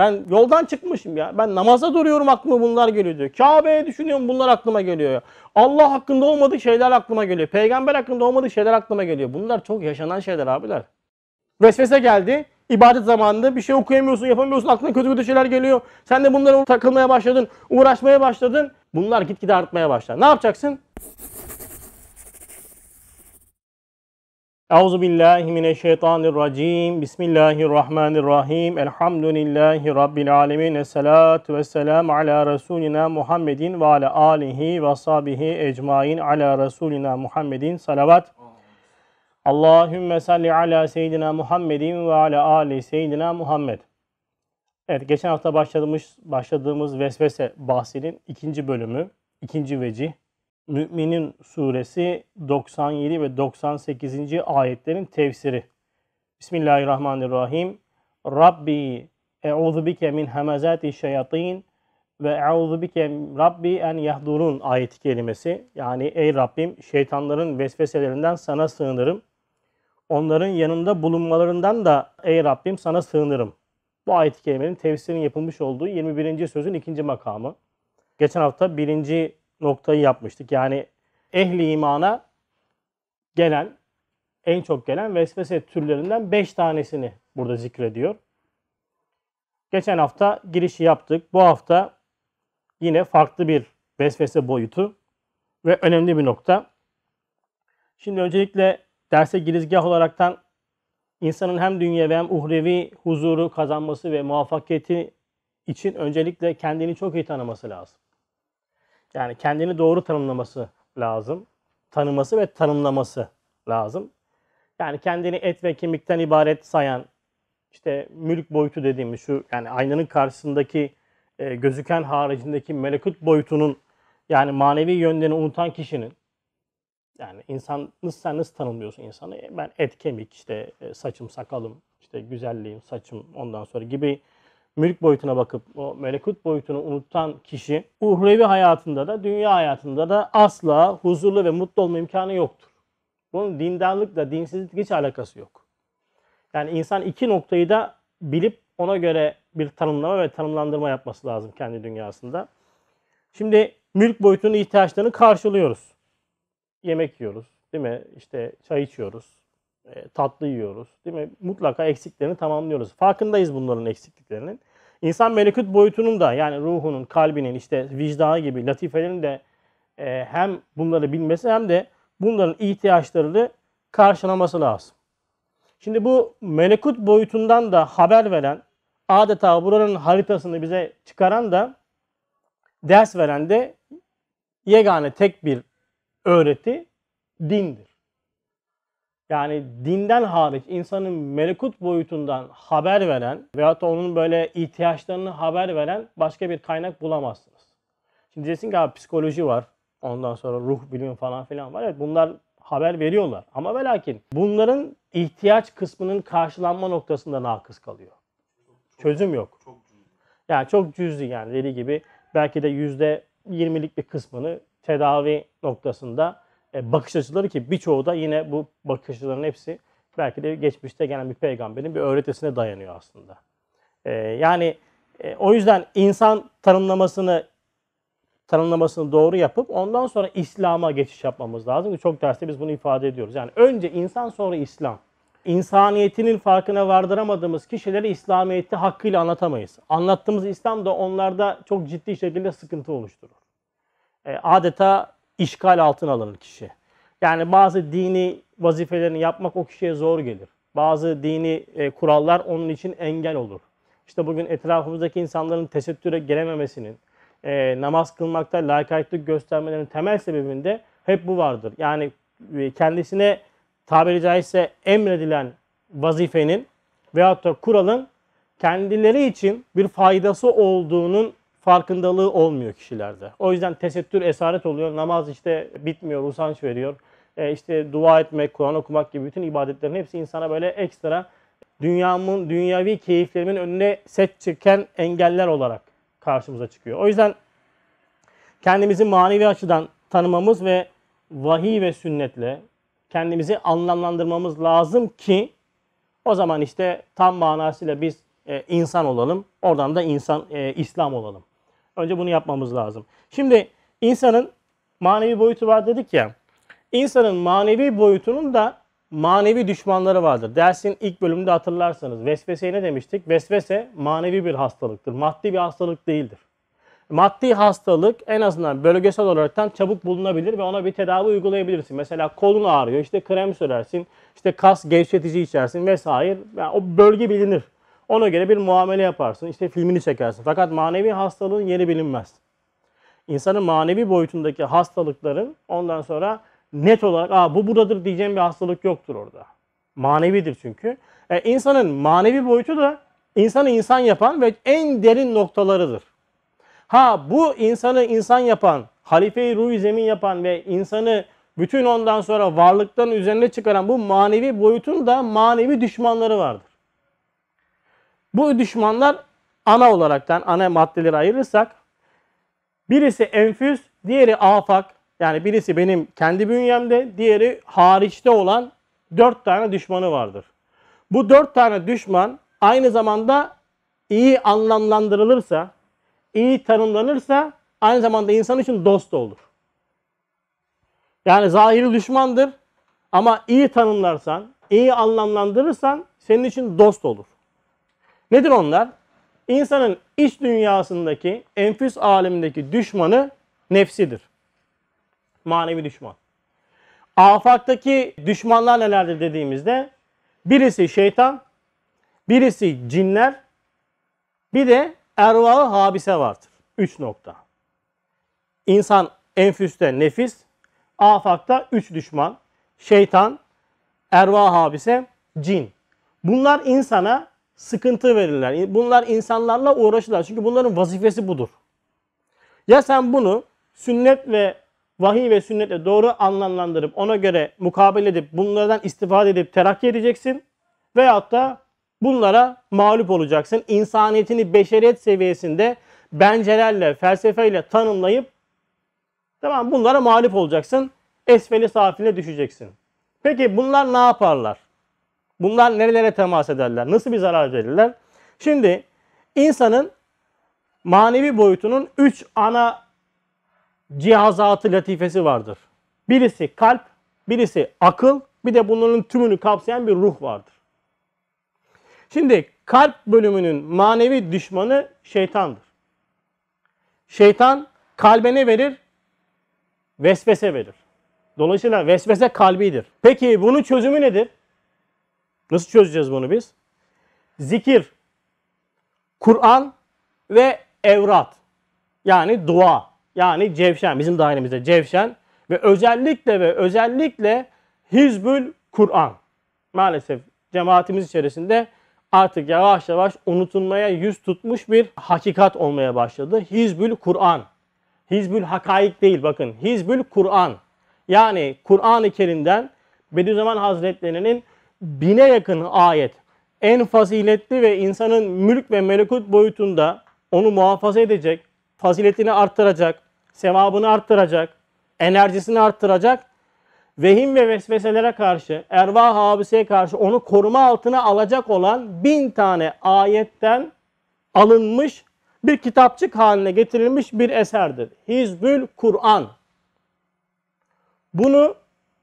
Ben yoldan çıkmışım ya. Ben namaza duruyorum aklıma bunlar geliyor diyor. Kabe'ye düşünüyorum bunlar aklıma geliyor Allah hakkında olmadığı şeyler aklıma geliyor. Peygamber hakkında olmadığı şeyler aklıma geliyor. Bunlar çok yaşanan şeyler abiler. Vesvese geldi. İbadet zamanında bir şey okuyamıyorsun, yapamıyorsun. Aklına kötü kötü şeyler geliyor. Sen de bunlara takılmaya başladın, uğraşmaya başladın. Bunlar gitgide artmaya başlar. Ne yapacaksın? Euzu billahi mineşşeytanirracim. Bismillahirrahmanirrahim. Elhamdülillahi rabbil alamin. Essalatu vesselam ala resulina Muhammedin ve ala alihi ve sahbihi ecmaîn. Ala resulina Muhammedin salavat. Allahümme salli ala seyyidina Muhammedin ve ala ali seyyidina Muhammed. Evet geçen hafta başladığımız başladığımız vesvese bahsinin ikinci bölümü, ikinci vecih. Müminin suresi 97 ve 98. ayetlerin tefsiri. Bismillahirrahmanirrahim. Rabbi e'udhu bike min hemezati şeyatin ve e'udhu bike Rabbi en yahdurun ayeti kelimesi. Yani ey Rabbim şeytanların vesveselerinden sana sığınırım. Onların yanında bulunmalarından da ey Rabbim sana sığınırım. Bu ayet-i kerimenin tefsirinin yapılmış olduğu 21. sözün ikinci makamı. Geçen hafta birinci noktayı yapmıştık. Yani ehli imana gelen, en çok gelen vesvese türlerinden 5 tanesini burada zikrediyor. Geçen hafta girişi yaptık. Bu hafta yine farklı bir vesvese boyutu ve önemli bir nokta. Şimdi öncelikle derse girizgah olaraktan insanın hem dünya ve hem uhrevi huzuru kazanması ve muvaffakiyeti için öncelikle kendini çok iyi tanıması lazım. Yani kendini doğru tanımlaması lazım. Tanıması ve tanımlaması lazım. Yani kendini et ve kemikten ibaret sayan işte mülk boyutu dediğimiz şu yani aynanın karşısındaki e, gözüken haricindeki melekut boyutunun yani manevi yönlerini unutan kişinin yani insan nasıl sen nasıl tanımlıyorsun insanı? E, ben et kemik işte e, saçım sakalım işte güzelliğim saçım ondan sonra gibi mülk boyutuna bakıp o melekut boyutunu unutan kişi uhrevi hayatında da dünya hayatında da asla huzurlu ve mutlu olma imkanı yoktur. Bunun dindarlıkla dinsizlik hiç alakası yok. Yani insan iki noktayı da bilip ona göre bir tanımlama ve tanımlandırma yapması lazım kendi dünyasında. Şimdi mülk boyutunun ihtiyaçlarını karşılıyoruz. Yemek yiyoruz, değil mi? İşte çay içiyoruz, e, tatlı yiyoruz. Değil mi? Mutlaka eksiklerini tamamlıyoruz. Farkındayız bunların eksikliklerinin. İnsan melekut boyutunun da yani ruhunun, kalbinin, işte vicdanı gibi latifelerin de e, hem bunları bilmesi hem de bunların ihtiyaçlarını karşılaması lazım. Şimdi bu melekut boyutundan da haber veren, adeta buranın haritasını bize çıkaran da ders veren de yegane tek bir öğreti dindir yani dinden hariç insanın melekut boyutundan haber veren veyahut da onun böyle ihtiyaçlarını haber veren başka bir kaynak bulamazsınız. Şimdi diyeceksin ki abi psikoloji var. Ondan sonra ruh bilimi falan filan var. Evet bunlar haber veriyorlar. Ama ve lakin bunların ihtiyaç kısmının karşılanma noktasında nakıs kalıyor. Çözüm yok. Çok cüzdi. Yani çok cüzdi yani dediği gibi belki de %20'lik bir kısmını tedavi noktasında e, bakış açıları ki birçoğu da yine bu bakış açılarının hepsi belki de geçmişte gelen bir peygamberin bir öğretisine dayanıyor aslında. E, yani e, o yüzden insan tanımlamasını tanımlamasını doğru yapıp ondan sonra İslam'a geçiş yapmamız lazım. Çok derste biz bunu ifade ediyoruz. Yani önce insan sonra İslam. İnsaniyetinin farkına vardıramadığımız kişileri İslamiyet'i hakkıyla anlatamayız. Anlattığımız İslam da onlarda çok ciddi şekilde sıkıntı oluşturur. adeta işgal altına alınır kişi. Yani bazı dini vazifelerini yapmak o kişiye zor gelir. Bazı dini e, kurallar onun için engel olur. İşte bugün etrafımızdaki insanların tesettüre gelememesinin, e, namaz kılmakta lakaytlık göstermelerinin temel sebebinde hep bu vardır. Yani e, kendisine tabiri caizse emredilen vazifenin veyahut da kuralın kendileri için bir faydası olduğunun farkındalığı olmuyor kişilerde. O yüzden tesettür esaret oluyor. Namaz işte bitmiyor, usanç veriyor. E işte dua etmek, Kur'an okumak gibi bütün ibadetlerin hepsi insana böyle ekstra dünyamın, dünyavi keyiflerimin önüne set çıkan engeller olarak karşımıza çıkıyor. O yüzden kendimizi manevi açıdan tanımamız ve vahiy ve sünnetle kendimizi anlamlandırmamız lazım ki o zaman işte tam manasıyla biz e, insan olalım. Oradan da insan e, İslam olalım. Önce bunu yapmamız lazım. Şimdi insanın manevi boyutu var dedik ya. İnsanın manevi boyutunun da manevi düşmanları vardır. Dersin ilk bölümünde hatırlarsanız vesveseye ne demiştik? Vesvese manevi bir hastalıktır. Maddi bir hastalık değildir. Maddi hastalık en azından bölgesel olaraktan çabuk bulunabilir ve ona bir tedavi uygulayabilirsin. Mesela kolun ağrıyor, işte krem sürersin, işte kas gevşetici içersin vesaire. Yani o bölge bilinir. Ona göre bir muamele yaparsın. İşte filmini çekersin. Fakat manevi hastalığın yeri bilinmez. İnsanın manevi boyutundaki hastalıkların ondan sonra net olarak Aa, bu buradadır diyeceğim bir hastalık yoktur orada. Manevidir çünkü. E, insanın manevi boyutu da insanı insan yapan ve en derin noktalarıdır. Ha bu insanı insan yapan, halifeyi ruh zemin yapan ve insanı bütün ondan sonra varlıktan üzerine çıkaran bu manevi boyutun da manevi düşmanları vardır. Bu düşmanlar ana olaraktan ana maddeleri ayırırsak birisi enfüs, diğeri afak. Yani birisi benim kendi bünyemde, diğeri hariçte olan dört tane düşmanı vardır. Bu dört tane düşman aynı zamanda iyi anlamlandırılırsa, iyi tanımlanırsa aynı zamanda insan için dost olur. Yani zahiri düşmandır ama iyi tanımlarsan, iyi anlamlandırırsan senin için dost olur. Nedir onlar? İnsanın iç dünyasındaki, enfüs alemindeki düşmanı nefsidir. Manevi düşman. Afaktaki düşmanlar nelerdir dediğimizde birisi şeytan, birisi cinler, bir de ervağı habise vardır. Üç nokta. İnsan enfüste nefis, afakta üç düşman. Şeytan, ervah habise, cin. Bunlar insana sıkıntı verirler. Bunlar insanlarla uğraşırlar. Çünkü bunların vazifesi budur. Ya sen bunu sünnet ve vahiy ve sünnetle doğru anlamlandırıp ona göre mukabele edip bunlardan istifade edip terakki edeceksin veyahut da bunlara mağlup olacaksın. İnsaniyetini beşeriyet seviyesinde bencelerle, felsefeyle tanımlayıp tamam bunlara mağlup olacaksın. Esfeli safiline düşeceksin. Peki bunlar ne yaparlar? Bunlar nerelere temas ederler? Nasıl bir zarar verirler? Şimdi insanın manevi boyutunun 3 ana cihazatı latifesi vardır. Birisi kalp, birisi akıl, bir de bunların tümünü kapsayan bir ruh vardır. Şimdi kalp bölümünün manevi düşmanı şeytandır. Şeytan kalbe ne verir? Vesvese verir. Dolayısıyla vesvese kalbidir. Peki bunun çözümü nedir? Nasıl çözeceğiz bunu biz? Zikir, Kur'an ve evrat yani dua yani cevşen bizim dairemizde cevşen ve özellikle ve özellikle Hizbül Kur'an. Maalesef cemaatimiz içerisinde artık yavaş yavaş unutulmaya yüz tutmuş bir hakikat olmaya başladı. Hizbül Kur'an. Hizbül Hakaik değil bakın. Hizbül Kur'an. Yani Kur'an-ı Kerim'den Bediüzzaman Hazretleri'nin bine yakın ayet en faziletli ve insanın mülk ve melekut boyutunda onu muhafaza edecek, faziletini arttıracak, sevabını arttıracak, enerjisini arttıracak vehim ve vesveselere karşı, ervah habiseye karşı onu koruma altına alacak olan bin tane ayetten alınmış bir kitapçık haline getirilmiş bir eserdir. Hizbül Kur'an. Bunu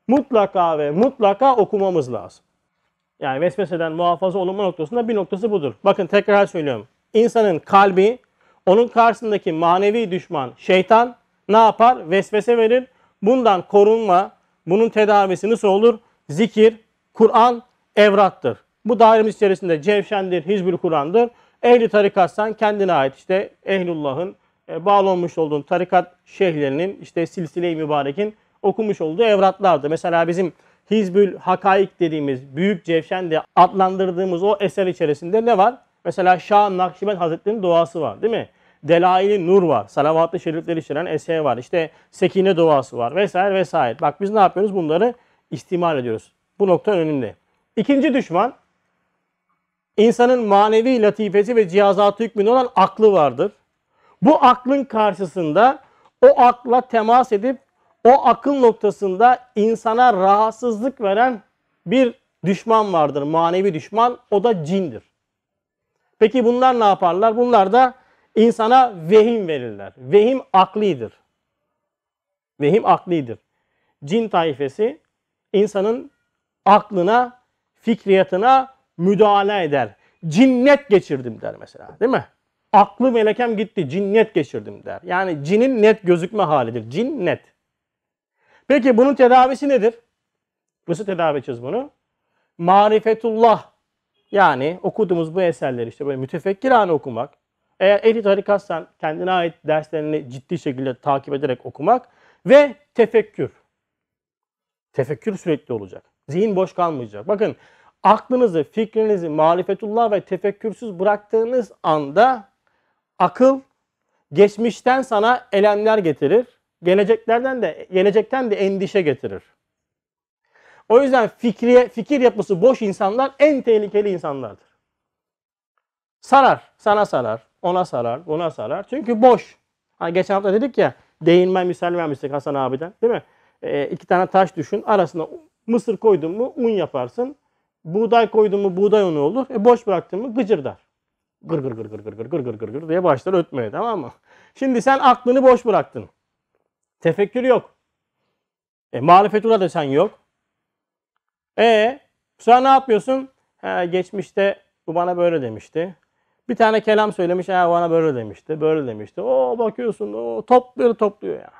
mutlaka ve mutlaka okumamız lazım yani vesveseden muhafaza olunma noktasında bir noktası budur. Bakın tekrar söylüyorum. İnsanın kalbi onun karşısındaki manevi düşman şeytan ne yapar? Vesvese verir. Bundan korunma, bunun tedavisi nasıl olur? Zikir, Kur'an, evrattır. Bu dairemiz içerisinde Cevşen'dir, Hizbül Kur'an'dır. Ehli tarikatsan kendine ait işte Ehlullah'ın e, bağlı olmuş olduğun tarikat şeyhlerinin işte silsile-i mübarekin okumuş olduğu evratlardı. Mesela bizim Hizbül Hakaik dediğimiz Büyük Cevşen diye adlandırdığımız o eser içerisinde ne var? Mesela Şah Nakşibend Hazretleri'nin duası var değil mi? Delaili Nur var. Salavatlı ı Şerifleri içeren eser var. İşte Sekine duası var vesaire vesaire. Bak biz ne yapıyoruz? Bunları istimal ediyoruz. Bu nokta önünde. İkinci düşman insanın manevi latifesi ve cihazatı hükmünde olan aklı vardır. Bu aklın karşısında o akla temas edip o akıl noktasında insana rahatsızlık veren bir düşman vardır. Manevi düşman. O da cindir. Peki bunlar ne yaparlar? Bunlar da insana vehim verirler. Vehim aklidir. Vehim aklidir. Cin taifesi insanın aklına, fikriyatına müdahale eder. Cinnet geçirdim der mesela değil mi? Aklı melekem gitti cinnet geçirdim der. Yani cinin net gözükme halidir. Cinnet. Peki bunun tedavisi nedir? Nasıl tedavi edeceğiz bunu? Marifetullah. Yani okuduğumuz bu eserleri işte böyle mütefekkirane okumak. Eğer eli tarikatsan kendine ait derslerini ciddi şekilde takip ederek okumak ve tefekkür. Tefekkür sürekli olacak. Zihin boş kalmayacak. Bakın aklınızı, fikrinizi marifetullah ve tefekkürsüz bıraktığınız anda akıl geçmişten sana elemler getirir geleceklerden de gelecekten de endişe getirir. O yüzden fikriye, fikir yapısı boş insanlar en tehlikeli insanlardır. Sarar, sana sarar, ona sarar, buna sarar. Çünkü boş. Hani geçen hafta dedik ya değinme misal vermiştik Hasan abiden değil mi? E, iki tane taş düşün arasına mısır koydun mu un yaparsın. Buğday koydun mu buğday unu olur. E, boş bıraktın mı gıcırdar. Gır gır gır gır gır gır gır gır gır diye başlar ötmeye tamam mı? Şimdi sen aklını boş bıraktın. Tefekkür yok. E, marifetullah desen yok. E sonra ne yapıyorsun? Ha, geçmişte bu bana böyle demişti. Bir tane kelam söylemiş, ha bana böyle demişti, böyle demişti. O bakıyorsun, o topluyor topluyor ya. Yani.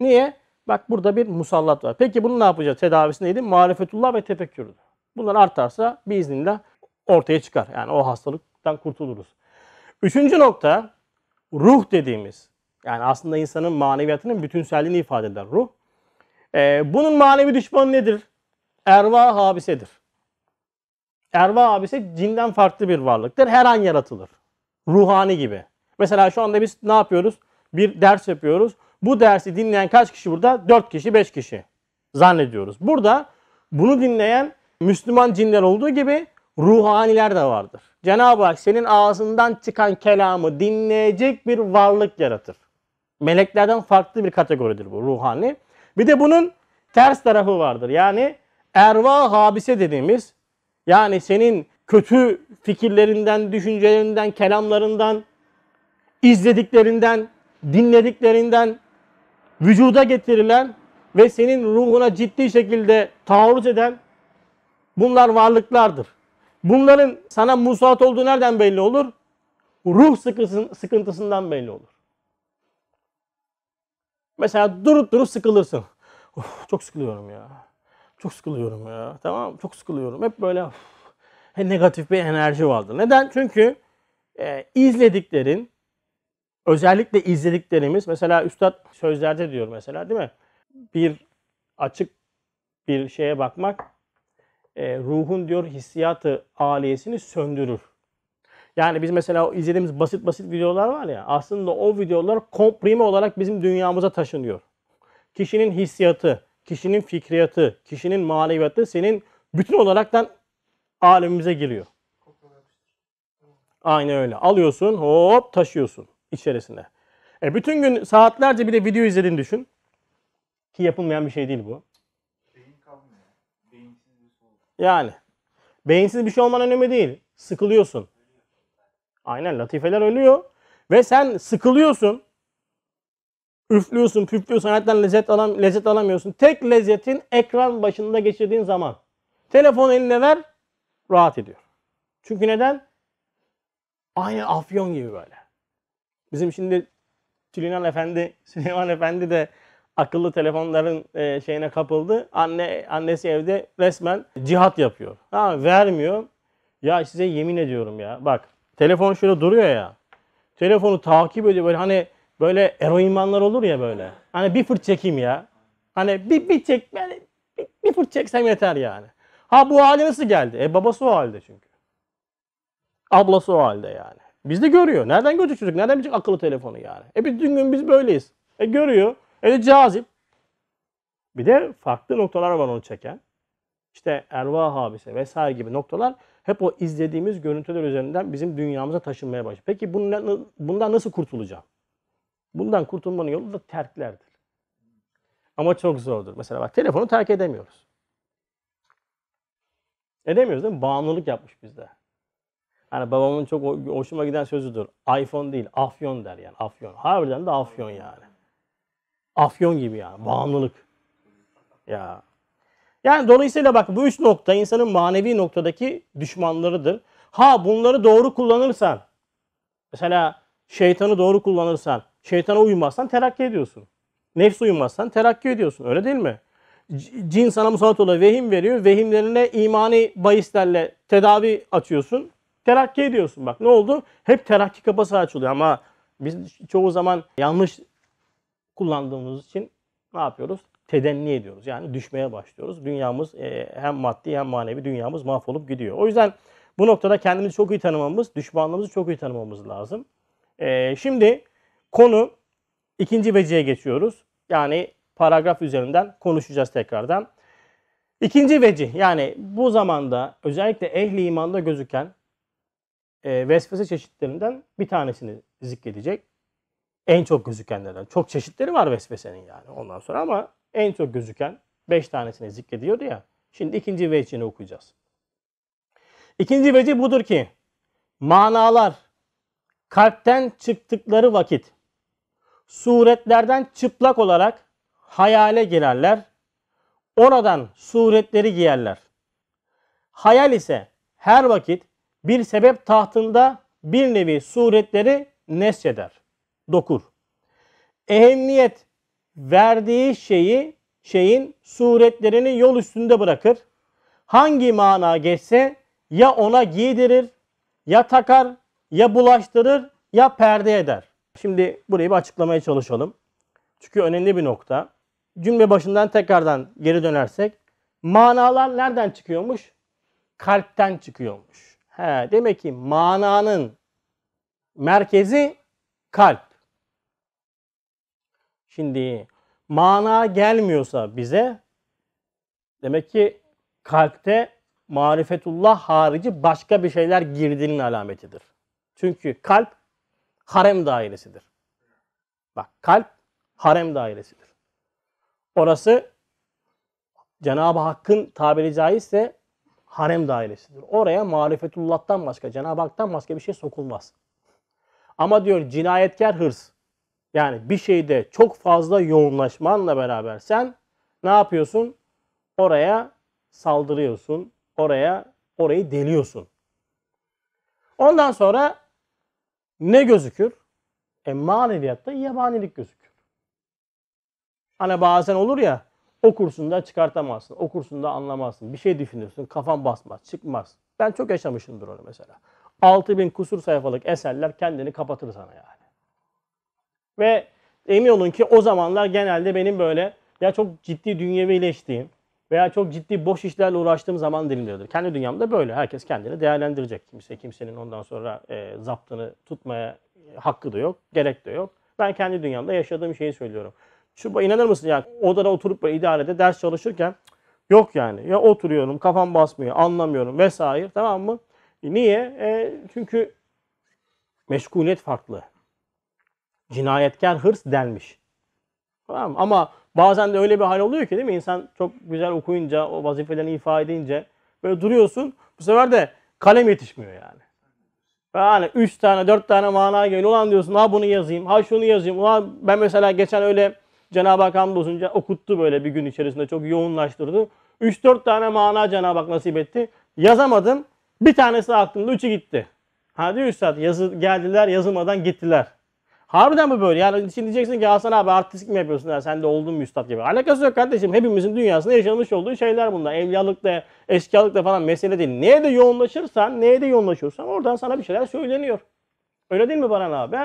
Niye? Bak burada bir musallat var. Peki bunu ne yapacağız? Tedavisi neydi? Marifetullah ve tefekkürdü. Bunlar artarsa biiznillah ortaya çıkar. Yani o hastalıktan kurtuluruz. Üçüncü nokta ruh dediğimiz yani aslında insanın maneviyatının bütünselliğini ifade eder ruh. Ee, bunun manevi düşmanı nedir? Erva habisedir. Erva habise cinden farklı bir varlıktır. Her an yaratılır. Ruhani gibi. Mesela şu anda biz ne yapıyoruz? Bir ders yapıyoruz. Bu dersi dinleyen kaç kişi burada? 4 kişi, 5 kişi zannediyoruz. Burada bunu dinleyen Müslüman cinler olduğu gibi ruhaniler de vardır. Cenab-ı Hak senin ağzından çıkan kelamı dinleyecek bir varlık yaratır meleklerden farklı bir kategoridir bu ruhani. Bir de bunun ters tarafı vardır. Yani erva habise dediğimiz yani senin kötü fikirlerinden, düşüncelerinden, kelamlarından, izlediklerinden, dinlediklerinden vücuda getirilen ve senin ruhuna ciddi şekilde taarruz eden bunlar varlıklardır. Bunların sana musallat olduğu nereden belli olur? Ruh sıkıntısından belli olur. Mesela durup durup sıkılırsın. Of, çok sıkılıyorum ya. Çok sıkılıyorum ya. Tamam Çok sıkılıyorum. Hep böyle of, negatif bir enerji vardır. Neden? Çünkü e, izlediklerin özellikle izlediklerimiz mesela üstad sözlerde diyor mesela değil mi? Bir açık bir şeye bakmak e, ruhun diyor hissiyatı aliyesini söndürür. Yani biz mesela izlediğimiz basit basit videolar var ya aslında o videolar komprime olarak bizim dünyamıza taşınıyor. Kişinin hissiyatı, kişinin fikriyatı, kişinin maneviyatı senin bütün olaraktan alemimize giriyor. Aynı öyle. Alıyorsun hop taşıyorsun içerisine. E bütün gün saatlerce bir de video izledin düşün. Ki yapılmayan bir şey değil bu. Beyin kalmıyor. Beyinsiz bir şey Yani. Beyinsiz bir şey olman önemli değil. Sıkılıyorsun. Aynen latifeler ölüyor. Ve sen sıkılıyorsun. Üflüyorsun, püflüyorsun, hayattan lezzet, alam lezzet alamıyorsun. Tek lezzetin ekran başında geçirdiğin zaman. Telefon eline ver, rahat ediyor. Çünkü neden? Aynı afyon gibi böyle. Bizim şimdi Tülin Efendi, Süleyman Efendi de akıllı telefonların e, şeyine kapıldı. Anne annesi evde resmen cihat yapıyor. Ha vermiyor. Ya size yemin ediyorum ya. Bak Telefon şöyle duruyor ya. Telefonu takip ediyor böyle hani böyle eroinmanlar olur ya böyle. Hani bir fırt çekeyim ya. Hani bir, bir çek yani bir, bir fırt çeksem yeter yani. Ha bu hale nasıl geldi? E babası o halde çünkü. Ablası o halde yani. Biz de görüyor. Nereden görecek çocuk? Nereden bilecek akıllı telefonu yani? E biz dün gün biz böyleyiz. E görüyor. E de cazip. Bir de farklı noktalar var onu çeken işte Erva habise vesaire gibi noktalar hep o izlediğimiz görüntüler üzerinden bizim dünyamıza taşınmaya başlıyor. Peki bundan, bundan nasıl kurtulacağım? Bundan kurtulmanın yolu da terklerdir. Ama çok zordur. Mesela bak telefonu terk edemiyoruz. Edemiyoruz değil mi? Bağımlılık yapmış bizde. Hani babamın çok hoşuma giden sözüdür. iPhone değil, afyon der yani. Afyon. Harbiden de afyon yani. Afyon gibi yani. Bağımlılık. Ya yani dolayısıyla bak bu üç nokta insanın manevi noktadaki düşmanlarıdır. Ha bunları doğru kullanırsan, mesela şeytanı doğru kullanırsan, şeytana uymazsan terakki ediyorsun. Nefs uymazsan terakki ediyorsun. Öyle değil mi? Cin sana musallat oluyor. Vehim veriyor. Vehimlerine imani bahislerle tedavi atıyorsun. Terakki ediyorsun. Bak ne oldu? Hep terakki kapası açılıyor ama biz çoğu zaman yanlış kullandığımız için ne yapıyoruz? tedenni ediyoruz. Yani düşmeye başlıyoruz. Dünyamız e, hem maddi hem manevi dünyamız mahvolup gidiyor. O yüzden bu noktada kendimizi çok iyi tanımamız, düşmanlığımızı çok iyi tanımamız lazım. E, şimdi konu ikinci veciye geçiyoruz. Yani paragraf üzerinden konuşacağız tekrardan. İkinci veci yani bu zamanda özellikle ehli imanda gözüken e, vesvese çeşitlerinden bir tanesini zikredecek. En çok gözükenlerden. Çok çeşitleri var vesvesenin yani ondan sonra ama en çok gözüken 5 tanesini zikrediyordu ya. Şimdi ikinci vecini okuyacağız. İkinci veci budur ki manalar kalpten çıktıkları vakit suretlerden çıplak olarak hayale girerler. Oradan suretleri giyerler. Hayal ise her vakit bir sebep tahtında bir nevi suretleri nesceder, dokur. Ehemmiyet verdiği şeyi şeyin suretlerini yol üstünde bırakır. Hangi mana geçse ya ona giydirir, ya takar, ya bulaştırır, ya perde eder. Şimdi burayı bir açıklamaya çalışalım. Çünkü önemli bir nokta. Cümle başından tekrardan geri dönersek manalar nereden çıkıyormuş? Kalpten çıkıyormuş. He, demek ki mananın merkezi kalp. Şimdi mana gelmiyorsa bize demek ki kalpte marifetullah harici başka bir şeyler girdiğinin alametidir. Çünkü kalp harem dairesidir. Bak kalp harem dairesidir. Orası Cenab-ı Hakk'ın tabiri caizse harem dairesidir. Oraya marifetullah'tan başka, Cenab-ı Hak'tan başka bir şey sokulmaz. Ama diyor cinayetkar hırs, yani bir şeyde çok fazla yoğunlaşmanla beraber sen ne yapıyorsun? Oraya saldırıyorsun. Oraya orayı deliyorsun. Ondan sonra ne gözükür? E maneviyatta yabanilik gözükür. Hani bazen olur ya o kursunda çıkartamazsın. o kursunda anlamazsın. Bir şey düşünürsün. Kafan basmaz. Çıkmaz. Ben çok yaşamışımdır onu mesela. 6000 kusur sayfalık eserler kendini kapatır sana yani. Ve emin olun ki o zamanlar genelde benim böyle ya çok ciddi dünyevileştiğim veya çok ciddi boş işlerle uğraştığım zaman dilimleridir. Kendi dünyamda böyle. Herkes kendini değerlendirecek. Kimse kimsenin ondan sonra e, zaptını tutmaya hakkı da yok, gerek de yok. Ben kendi dünyamda yaşadığım şeyi söylüyorum. Şu inanır mısın ya odada oturup böyle idarede ders çalışırken yok yani. Ya oturuyorum, kafam basmıyor, anlamıyorum vesaire tamam mı? E, niye? E, çünkü meşguliyet farklı cinayetkar hırs denmiş. Tamam mı? Ama bazen de öyle bir hal oluyor ki değil mi? İnsan çok güzel okuyunca, o vazifelerini ifade edince böyle duruyorsun. Bu sefer de kalem yetişmiyor yani. Yani üç tane, dört tane mana geliyor. Ulan diyorsun ha bunu yazayım, ha şunu yazayım. Ulan ben mesela geçen öyle Cenab-ı Hak hamdolsun okuttu böyle bir gün içerisinde çok yoğunlaştırdı. Üç dört tane mana Cenab-ı Hak nasip etti. Yazamadım. Bir tanesi aklımda, üçü gitti. Hadi diyor üstad yazı geldiler yazılmadan gittiler. Harbiden mi böyle? Yani şimdi diyeceksin ki Hasan abi artistik mi yapıyorsun? Yani sen de oldun mu üstad gibi. Alakası yok kardeşim. Hepimizin dünyasında yaşanmış olduğu şeyler bunlar. Evliyalıkta, eşkıyalıkta falan mesele değil. Neye de yoğunlaşırsan, neye de yoğunlaşıyorsan oradan sana bir şeyler söyleniyor. Öyle değil mi Baran abi?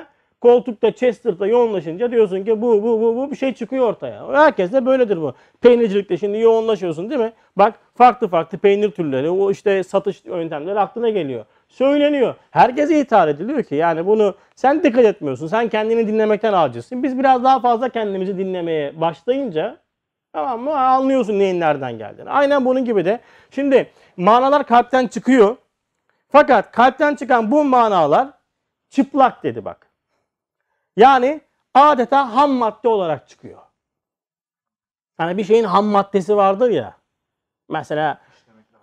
Koltukta, Chester'da yoğunlaşınca diyorsun ki bu, bu, bu, bu bir şey çıkıyor ortaya. Herkes de böyledir bu. Peynircilikte şimdi yoğunlaşıyorsun değil mi? Bak farklı farklı peynir türleri, o işte satış yöntemleri aklına geliyor söyleniyor. Herkese ithal ediliyor ki yani bunu sen dikkat etmiyorsun. Sen kendini dinlemekten acizsin. Biz biraz daha fazla kendimizi dinlemeye başlayınca tamam mı anlıyorsun neyin nereden geldiğini. Aynen bunun gibi de. Şimdi manalar kalpten çıkıyor. Fakat kalpten çıkan bu manalar çıplak dedi bak. Yani adeta ham madde olarak çıkıyor. Hani bir şeyin ham maddesi vardır ya. Mesela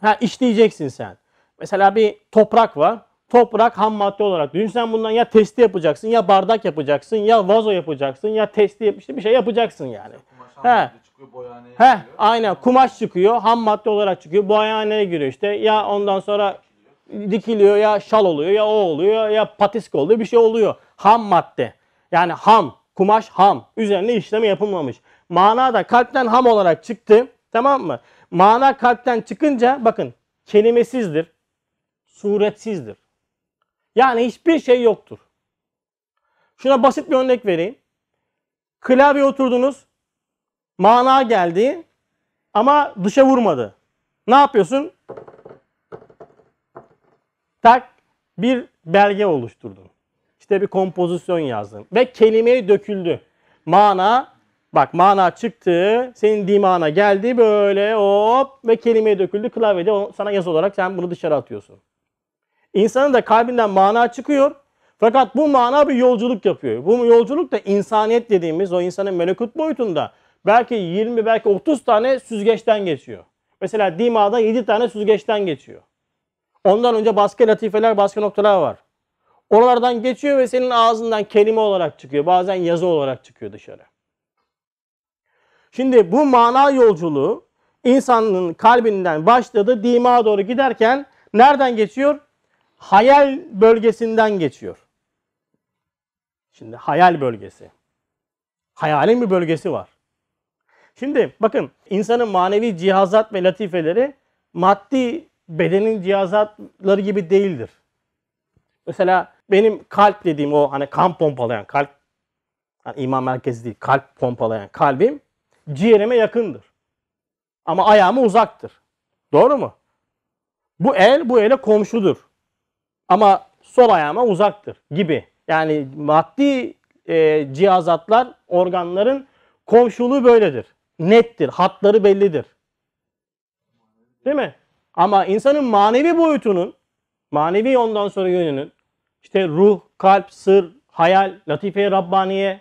ha, işleyeceksin sen. Mesela bir toprak var. Toprak ham madde olarak düşün. Sen bundan ya testi yapacaksın, ya bardak yapacaksın, ya vazo yapacaksın, ya testi yap işte bir şey yapacaksın yani. He. He, aynen kumaş çıkıyor, ham madde olarak çıkıyor, boyaneye giriyor işte. Ya ondan sonra dikiliyor ya şal oluyor ya o oluyor ya patiska oluyor bir şey oluyor. Ham madde. Yani ham, kumaş ham. Üzerine işleme yapılmamış. Mana da kalpten ham olarak çıktı. Tamam mı? Mana kalpten çıkınca bakın kelimesizdir suretsizdir. Yani hiçbir şey yoktur. Şuna basit bir örnek vereyim. Klavye oturdunuz. Mana geldi. Ama dışa vurmadı. Ne yapıyorsun? Tak bir belge oluşturdun. İşte bir kompozisyon yazdın. Ve kelimeyi döküldü. Mana bak mana çıktı. Senin dimağına geldi böyle hop ve kelimeye döküldü. Klavyede sana yaz olarak sen bunu dışarı atıyorsun. İnsanın da kalbinden mana çıkıyor. Fakat bu mana bir yolculuk yapıyor. Bu yolculuk da insaniyet dediğimiz o insanın melekut boyutunda belki 20 belki 30 tane süzgeçten geçiyor. Mesela dimada 7 tane süzgeçten geçiyor. Ondan önce başka latifeler, başka noktalar var. Oralardan geçiyor ve senin ağzından kelime olarak çıkıyor. Bazen yazı olarak çıkıyor dışarı. Şimdi bu mana yolculuğu insanın kalbinden başladı dima doğru giderken nereden geçiyor? hayal bölgesinden geçiyor. Şimdi hayal bölgesi. Hayalin bir bölgesi var. Şimdi bakın insanın manevi cihazat ve latifeleri maddi bedenin cihazatları gibi değildir. Mesela benim kalp dediğim o hani kan pompalayan kalp yani iman merkezi değil kalp pompalayan kalbim ciğerime yakındır. Ama ayağıma uzaktır. Doğru mu? Bu el bu ele komşudur ama sol ayağıma uzaktır gibi. Yani maddi e, cihazatlar, organların komşuluğu böyledir. Nettir, hatları bellidir. Değil mi? Ama insanın manevi boyutunun, manevi ondan sonra yönünün, işte ruh, kalp, sır, hayal, latife-i Rabbaniye,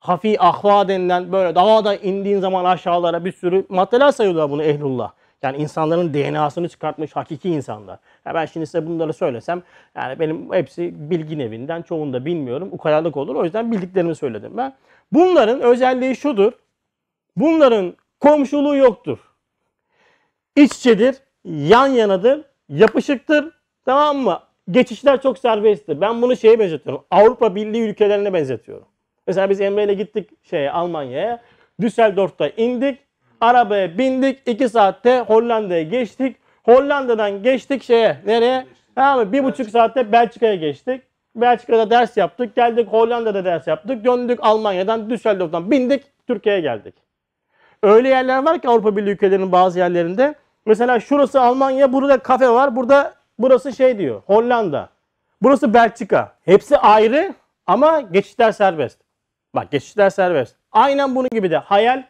hafi ahva denilen böyle daha da indiğin zaman aşağılara bir sürü maddeler sayıyorlar bunu ehlullah. Yani insanların DNA'sını çıkartmış hakiki insanlar. Ya ben şimdi size bunları söylesem yani benim hepsi bilgin evinden çoğunu da bilmiyorum. Ukalalık olur. O yüzden bildiklerimi söyledim ben. Bunların özelliği şudur. Bunların komşuluğu yoktur. İç içedir, yan yanadır, yapışıktır. Tamam mı? Geçişler çok serbesttir. Ben bunu şeye benzetiyorum. Avrupa Birliği ülkelerine benzetiyorum. Mesela biz Emre ile gittik şeye Almanya'ya. Düsseldorf'ta indik. Arabaya bindik. 2 saatte Hollanda'ya geçtik. Hollanda'dan geçtik şeye. Nereye? Tamam mı? Bir buçuk saatte Belçika'ya geçtik. Belçika'da ders yaptık. Geldik Hollanda'da ders yaptık. Döndük Almanya'dan, Düsseldorf'tan bindik. Türkiye'ye geldik. Öyle yerler var ki Avrupa Birliği ülkelerinin bazı yerlerinde. Mesela şurası Almanya, burada kafe var. Burada burası şey diyor. Hollanda. Burası Belçika. Hepsi ayrı ama geçişler serbest. Bak geçişler serbest. Aynen bunun gibi de hayal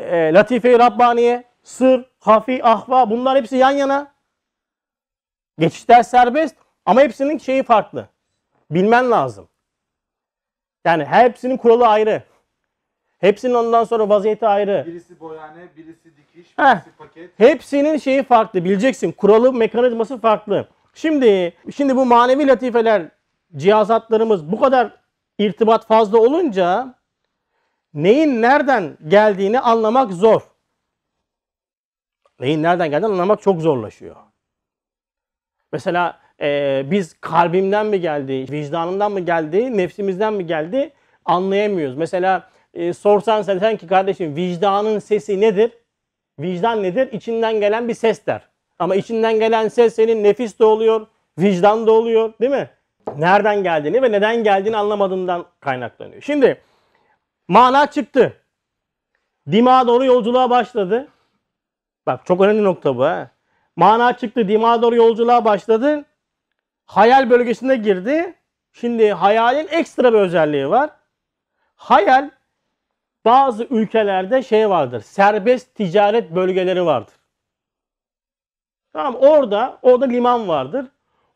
e, Latife-i Rabbaniye, Sır, Hafi, Ahva bunlar hepsi yan yana. Geçişler serbest ama hepsinin şeyi farklı. Bilmen lazım. Yani hepsinin kuralı ayrı. Hepsinin ondan sonra vaziyeti ayrı. Birisi boyane, birisi dikiş, birisi paket. Hepsinin şeyi farklı. Bileceksin. Kuralı, mekanizması farklı. Şimdi şimdi bu manevi latifeler, cihazatlarımız bu kadar irtibat fazla olunca neyin nereden geldiğini anlamak zor. Neyin nereden geldiğini anlamak çok zorlaşıyor. Mesela e, biz kalbimden mi geldi, vicdanımdan mı geldi, nefsimizden mi geldi anlayamıyoruz. Mesela e, sorsan sen, sen ki kardeşim vicdanın sesi nedir? Vicdan nedir? İçinden gelen bir ses der. Ama içinden gelen ses senin nefis de oluyor, vicdan da oluyor değil mi? Nereden geldiğini ve neden geldiğini anlamadığından kaynaklanıyor. Şimdi mana çıktı. Dima doğru yolculuğa başladı. Bak çok önemli nokta bu. He. Mana çıktı. Dima doğru yolculuğa başladı. Hayal bölgesine girdi. Şimdi hayalin ekstra bir özelliği var. Hayal bazı ülkelerde şey vardır. Serbest ticaret bölgeleri vardır. Tamam orada orada liman vardır.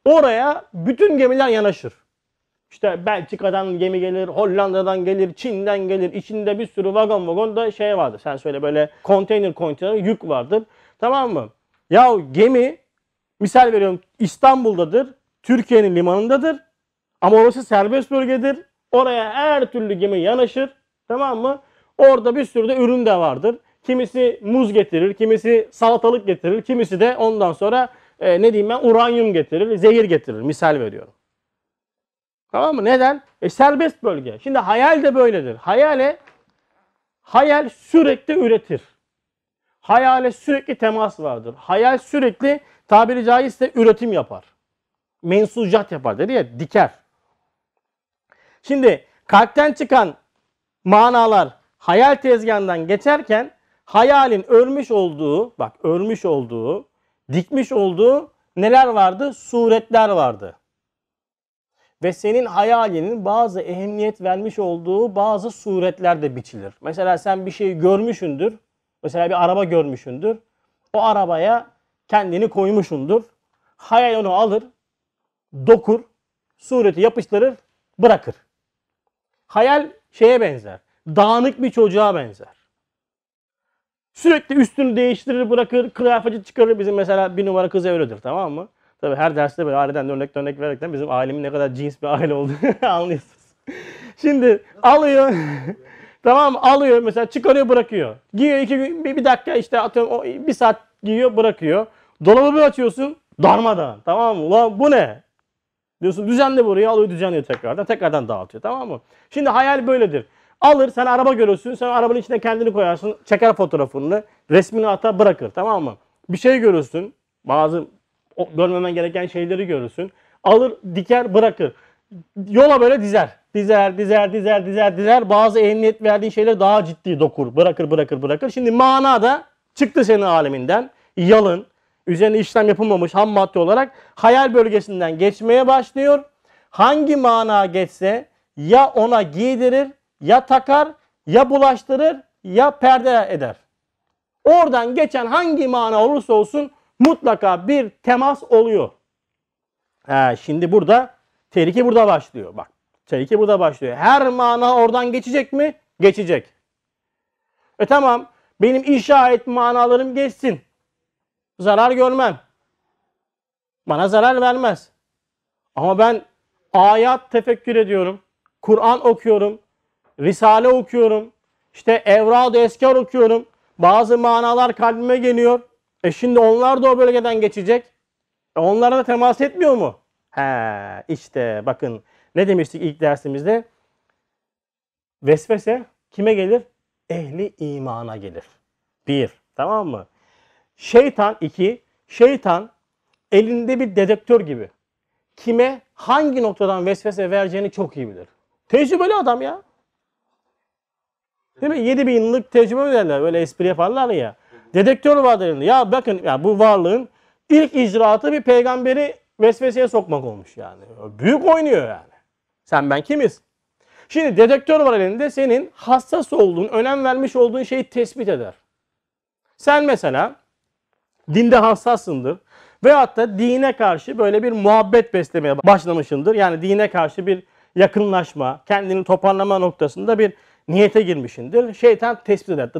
Oraya bütün gemiler yanaşır. İşte Belçika'dan gemi gelir, Hollanda'dan gelir, Çin'den gelir. İçinde bir sürü vagon vagon da şey vardır. Sen söyle böyle konteyner konteyner yük vardır. Tamam mı? Ya gemi misal veriyorum İstanbul'dadır. Türkiye'nin limanındadır. Ama orası serbest bölgedir. Oraya her türlü gemi yanaşır. Tamam mı? Orada bir sürü de ürün de vardır. Kimisi muz getirir, kimisi salatalık getirir, kimisi de ondan sonra e, ne diyeyim ben uranyum getirir, zehir getirir misal veriyorum. Tamam mı? Neden? E serbest bölge. Şimdi hayal de böyledir. Hayale hayal sürekli üretir. Hayale sürekli temas vardır. Hayal sürekli tabiri caizse üretim yapar. Mensucat yapar dedi ya diker. Şimdi kalpten çıkan manalar hayal tezgahından geçerken hayalin örmüş olduğu, bak örmüş olduğu, dikmiş olduğu neler vardı? Suretler vardı ve senin hayalinin bazı ehemmiyet vermiş olduğu bazı suretler de biçilir. Mesela sen bir şey görmüşündür. Mesela bir araba görmüşündür. O arabaya kendini koymuşundur. Hayal onu alır, dokur, sureti yapıştırır, bırakır. Hayal şeye benzer. Dağınık bir çocuğa benzer. Sürekli üstünü değiştirir bırakır, kıyafeti çıkarır. Bizim mesela bir numara kız öyledir tamam mı? Tabii her derste böyle aileden örnek örnek vererekten bizim ailemin ne kadar cins bir aile olduğunu anlıyorsunuz. Şimdi alıyor. tamam alıyor mesela çıkarıyor bırakıyor. Giyiyor iki gün bir, bir dakika işte atıyorum o, bir saat giyiyor bırakıyor. Dolabı bir açıyorsun darmadağın tamam mı? Ulan bu ne? Diyorsun düzenli buraya alıyor düzenliyor tekrardan. Tekrardan dağıtıyor tamam mı? Şimdi hayal böyledir. Alır sen araba görürsün sen arabanın içine kendini koyarsın çeker fotoğrafını resmini ata bırakır tamam mı? Bir şey görürsün bazı o, görmemen gereken şeyleri görürsün. Alır, diker, bırakır. Yola böyle dizer. Dizer, dizer, dizer, dizer, dizer. Bazı emniyet verdiğin şeyler daha ciddi dokur. Bırakır, bırakır, bırakır. Şimdi mana da çıktı senin aleminden. Yalın, üzerine işlem yapılmamış ham madde olarak hayal bölgesinden geçmeye başlıyor. Hangi mana geçse ya ona giydirir, ya takar, ya bulaştırır, ya perde eder. Oradan geçen hangi mana olursa olsun mutlaka bir temas oluyor. Ee, şimdi burada tehlike burada başlıyor. Bak tehlike burada başlıyor. Her mana oradan geçecek mi? Geçecek. E tamam benim inşa et manalarım geçsin. Zarar görmem. Bana zarar vermez. Ama ben ayat tefekkür ediyorum. Kur'an okuyorum. Risale okuyorum. İşte evrad-ı eskar okuyorum. Bazı manalar kalbime geliyor. E şimdi onlar da o bölgeden geçecek. E onlara da temas etmiyor mu? He işte bakın ne demiştik ilk dersimizde? Vesvese kime gelir? Ehli imana gelir. Bir. Tamam mı? Şeytan iki. Şeytan elinde bir dedektör gibi. Kime hangi noktadan vesvese vereceğini çok iyi bilir. Tecrübeli adam ya. Değil mi? 7 bin yıllık tecrübe ederler. Böyle espri yaparlar ya. Dedektör vardır Ya bakın ya bu varlığın ilk icraatı bir peygamberi vesveseye sokmak olmuş yani. Büyük oynuyor yani. Sen ben kimiz? Şimdi dedektör var elinde senin hassas olduğun, önem vermiş olduğun şeyi tespit eder. Sen mesela dinde hassasındır Veyahut da dine karşı böyle bir muhabbet beslemeye başlamışındır. Yani dine karşı bir yakınlaşma, kendini toparlama noktasında bir niyete girmişindir. Şeytan tespit eder.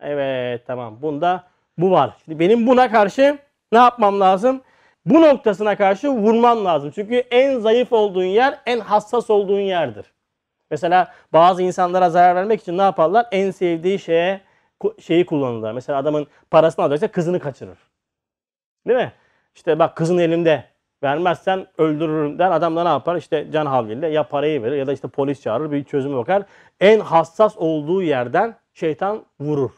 Evet tamam bunda bu var. Şimdi benim buna karşı ne yapmam lazım? Bu noktasına karşı vurman lazım. Çünkü en zayıf olduğun yer en hassas olduğun yerdir. Mesela bazı insanlara zarar vermek için ne yaparlar? En sevdiği şeye şeyi kullanırlar. Mesela adamın parasını alacaksa kızını kaçırır. Değil mi? İşte bak kızın elimde Vermezsen öldürürüm der. Adam da ne yapar? İşte can havliyle ya parayı verir ya da işte polis çağırır bir çözüme bakar. En hassas olduğu yerden şeytan vurur.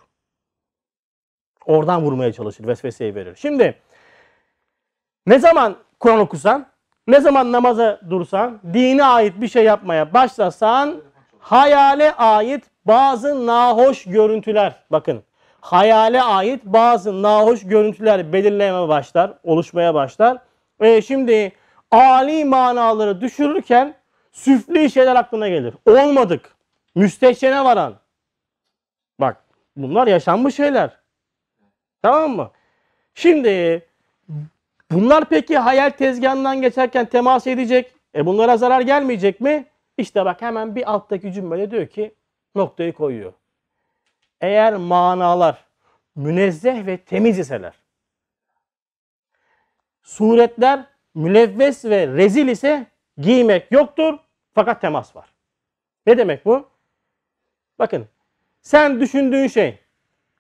Oradan vurmaya çalışır. Vesveseyi verir. Şimdi ne zaman Kur'an okusan, ne zaman namaza dursan, dine ait bir şey yapmaya başlasan hayale ait bazı nahoş görüntüler bakın hayale ait bazı nahoş görüntüler belirlemeye başlar, oluşmaya başlar e, şimdi Ali manaları düşürürken süfli şeyler aklına gelir. Olmadık. Müstehcene varan. Bak bunlar yaşanmış şeyler. Tamam mı? Şimdi bunlar peki hayal tezgahından geçerken temas edecek. E bunlara zarar gelmeyecek mi? İşte bak hemen bir alttaki cümlede diyor ki noktayı koyuyor. Eğer manalar münezzeh ve temiz iseler suretler mülevves ve rezil ise giymek yoktur fakat temas var. Ne demek bu? Bakın sen düşündüğün şey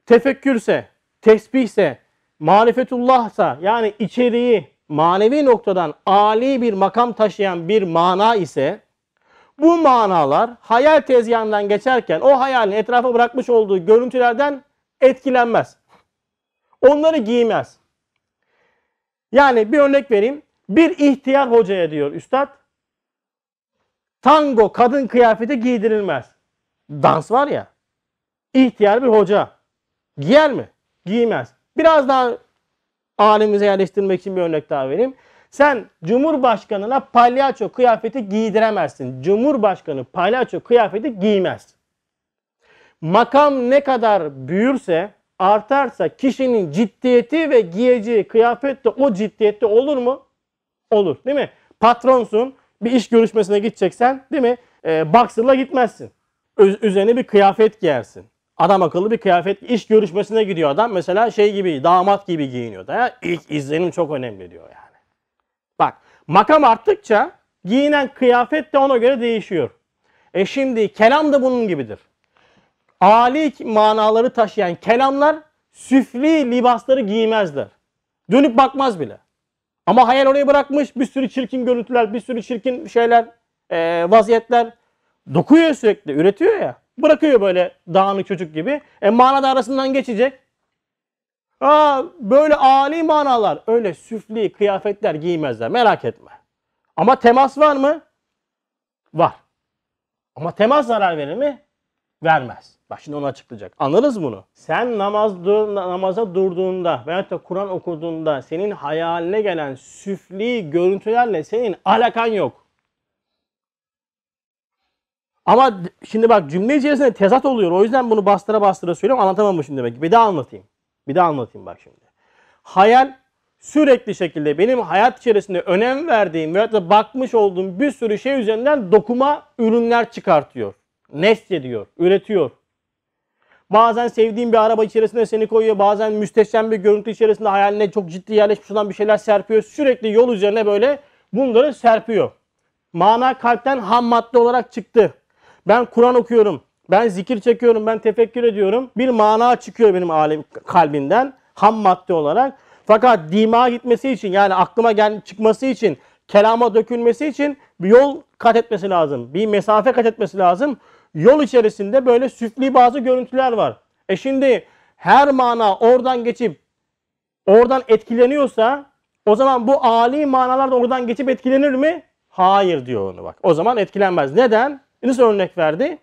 tefekkürse, tesbihse, marifetullahsa yani içeriği manevi noktadan âli bir makam taşıyan bir mana ise bu manalar hayal tezgahından geçerken o hayalin etrafa bırakmış olduğu görüntülerden etkilenmez. Onları giymez. Yani bir örnek vereyim. Bir ihtiyar hocaya diyor üstad. Tango kadın kıyafeti giydirilmez. Dans var ya. İhtiyar bir hoca. Giyer mi? Giymez. Biraz daha alemize yerleştirmek için bir örnek daha vereyim. Sen Cumhurbaşkanına palyaço kıyafeti giydiremezsin. Cumhurbaşkanı palyaço kıyafeti giymez. Makam ne kadar büyürse artarsa kişinin ciddiyeti ve giyeceği kıyafet de o ciddiyette olur mu? Olur değil mi? Patronsun bir iş görüşmesine gideceksen değil mi? E, boxer'la gitmezsin. Öz, üzerine bir kıyafet giyersin. Adam akıllı bir kıyafet iş görüşmesine gidiyor adam mesela şey gibi damat gibi giyiniyor. Da ilk izlenim çok önemli diyor yani. Bak makam arttıkça giyinen kıyafet de ona göre değişiyor. E şimdi kelam da bunun gibidir alik manaları taşıyan kelamlar süfli libasları giymezler. Dönüp bakmaz bile. Ama hayal oraya bırakmış bir sürü çirkin görüntüler, bir sürü çirkin şeyler, e, vaziyetler dokuyor sürekli, üretiyor ya. Bırakıyor böyle dağınık çocuk gibi. E manada arasından geçecek. Aa, böyle âli manalar, öyle süfli kıyafetler giymezler merak etme. Ama temas var mı? Var. Ama temas zarar verir mi? Vermez. Bak şimdi onu açıklayacak. Anlarız bunu. Sen namaz dur, namaza durduğunda veyahut da Kur'an okuduğunda senin hayaline gelen süfli görüntülerle senin alakan yok. Ama şimdi bak cümle içerisinde tezat oluyor. O yüzden bunu bastıra bastıra söylüyorum. Anlatamamışım demek ki. Bir daha anlatayım. Bir daha anlatayım bak şimdi. Hayal sürekli şekilde benim hayat içerisinde önem verdiğim veyahut da bakmış olduğum bir sürü şey üzerinden dokuma ürünler çıkartıyor. Nesle diyor, üretiyor. Bazen sevdiğin bir araba içerisinde seni koyuyor. Bazen müsteşem bir görüntü içerisinde hayaline çok ciddi yerleşmiş olan bir şeyler serpiyor. Sürekli yol üzerine böyle bunları serpiyor. Mana kalpten ham madde olarak çıktı. Ben Kur'an okuyorum. Ben zikir çekiyorum. Ben tefekkür ediyorum. Bir mana çıkıyor benim alem kalbimden ham madde olarak. Fakat dima gitmesi için yani aklıma gel çıkması için, kelama dökülmesi için bir yol kat etmesi lazım. Bir mesafe kat etmesi lazım yol içerisinde böyle süfli bazı görüntüler var. E şimdi her mana oradan geçip oradan etkileniyorsa o zaman bu Ali manalar da oradan geçip etkilenir mi? Hayır diyor onu bak. O zaman etkilenmez. Neden? Nasıl örnek verdi?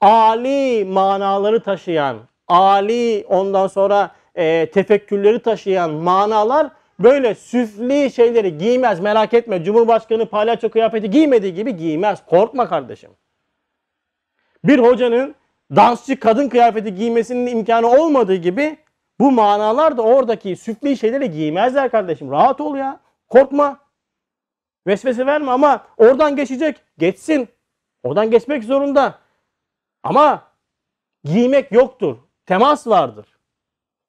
Ali manaları taşıyan, Ali ondan sonra e, tefekkürleri taşıyan manalar böyle süfli şeyleri giymez. Merak etme. Cumhurbaşkanı palyaço kıyafeti giymediği gibi giymez. Korkma kardeşim bir hocanın dansçı kadın kıyafeti giymesinin imkanı olmadığı gibi bu manalar da oradaki süfli şeyleri giymezler kardeşim. Rahat ol ya. Korkma. Vesvese verme ama oradan geçecek. Geçsin. Oradan geçmek zorunda. Ama giymek yoktur. Temas vardır.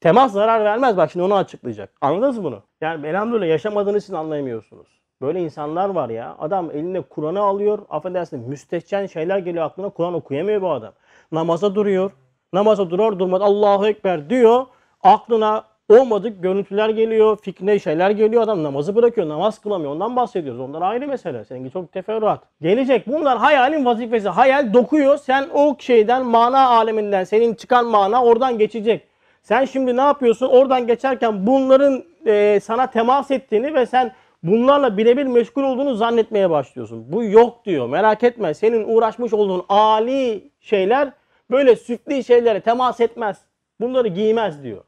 Temas zarar vermez. Bak şimdi onu açıklayacak. Anladınız mı bunu? Yani elhamdülillah yaşamadığınız için anlayamıyorsunuz. Böyle insanlar var ya. Adam eline Kur'an'ı alıyor. Affedersin müstehcen şeyler geliyor aklına. Kur'an okuyamıyor bu adam. Namaza duruyor. Namaza durar durmaz Allahu Ekber diyor. Aklına olmadık görüntüler geliyor. Fikre şeyler geliyor. Adam namazı bırakıyor. Namaz kılamıyor. Ondan bahsediyoruz. Onlar ayrı mesele. Seninki çok teferruat. Gelecek. Bunlar hayalin vazifesi. Hayal dokuyor. Sen o şeyden mana aleminden senin çıkan mana oradan geçecek. Sen şimdi ne yapıyorsun? Oradan geçerken bunların e, sana temas ettiğini ve sen Bunlarla birebir meşgul olduğunu zannetmeye başlıyorsun. Bu yok diyor. Merak etme. Senin uğraşmış olduğun ali şeyler böyle sütlü şeylere temas etmez. Bunları giymez diyor.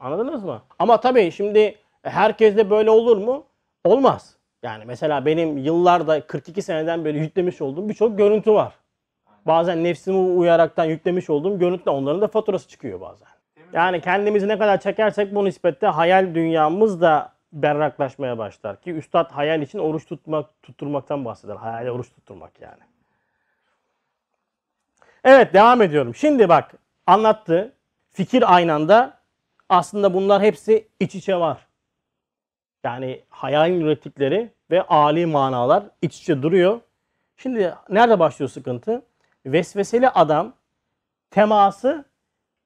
Anladınız mı? Ama tabii şimdi herkes de böyle olur mu? Olmaz. Yani mesela benim yıllarda 42 seneden beri yüklemiş olduğum birçok görüntü var. Bazen nefsimi uyaraktan yüklemiş olduğum görüntüler onların da faturası çıkıyor bazen. Yani kendimizi ne kadar çekersek bu nispette hayal dünyamız da berraklaşmaya başlar. Ki üstad hayal için oruç tutmak, tutturmaktan bahseder. Hayale oruç tutturmak yani. Evet devam ediyorum. Şimdi bak anlattı. Fikir aynı anda aslında bunlar hepsi iç içe var. Yani hayalin ürettikleri ve âli manalar iç içe duruyor. Şimdi nerede başlıyor sıkıntı? Vesveseli adam teması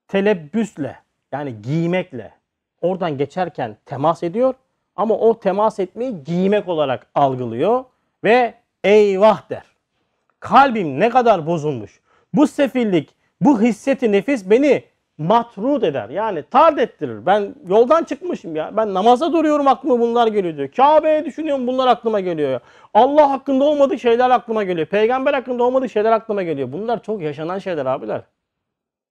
telebbüsle yani giymekle oradan geçerken temas ediyor ama o temas etmeyi giymek olarak algılıyor ve eyvah der. Kalbim ne kadar bozulmuş. Bu sefillik, bu hisseti nefis beni matrud eder. Yani tard ettirir. Ben yoldan çıkmışım ya. Ben namaza duruyorum aklıma bunlar geliyor diyor. Kabe'ye düşünüyorum bunlar aklıma geliyor. Allah hakkında olmadık şeyler aklıma geliyor. Peygamber hakkında olmadık şeyler aklıma geliyor. Bunlar çok yaşanan şeyler abiler.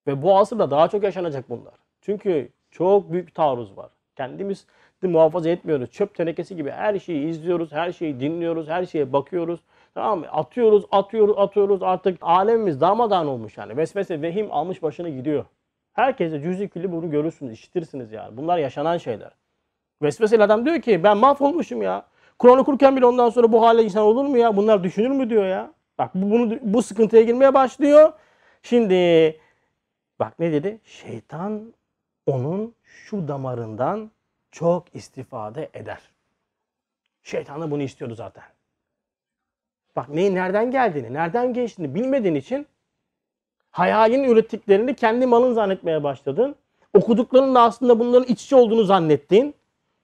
Ve bu asırda daha çok yaşanacak bunlar. Çünkü çok büyük taarruz var. Kendimiz muhafaza etmiyoruz. Çöp tenekesi gibi her şeyi izliyoruz, her şeyi dinliyoruz, her şeye bakıyoruz. Tamam mı? Atıyoruz, atıyoruz, atıyoruz. Artık alemimiz damadan olmuş yani. Vesvese, vehim almış başını gidiyor. Herkese cüz-i külli bunu görürsünüz, işitirsiniz yani. Bunlar yaşanan şeyler. Vesveseli adam diyor ki ben mahvolmuşum ya. Kur'an okurken bile ondan sonra bu hale insan olur mu ya? Bunlar düşünür mü diyor ya. Bak bunu bu sıkıntıya girmeye başlıyor. Şimdi bak ne dedi? Şeytan onun şu damarından çok istifade eder. Şeytan da bunu istiyordu zaten. Bak neyin nereden geldiğini, nereden geçtiğini bilmediğin için hayalin ürettiklerini kendi malın zannetmeye başladın. Okuduklarının da aslında bunların iç içe olduğunu zannettiğin,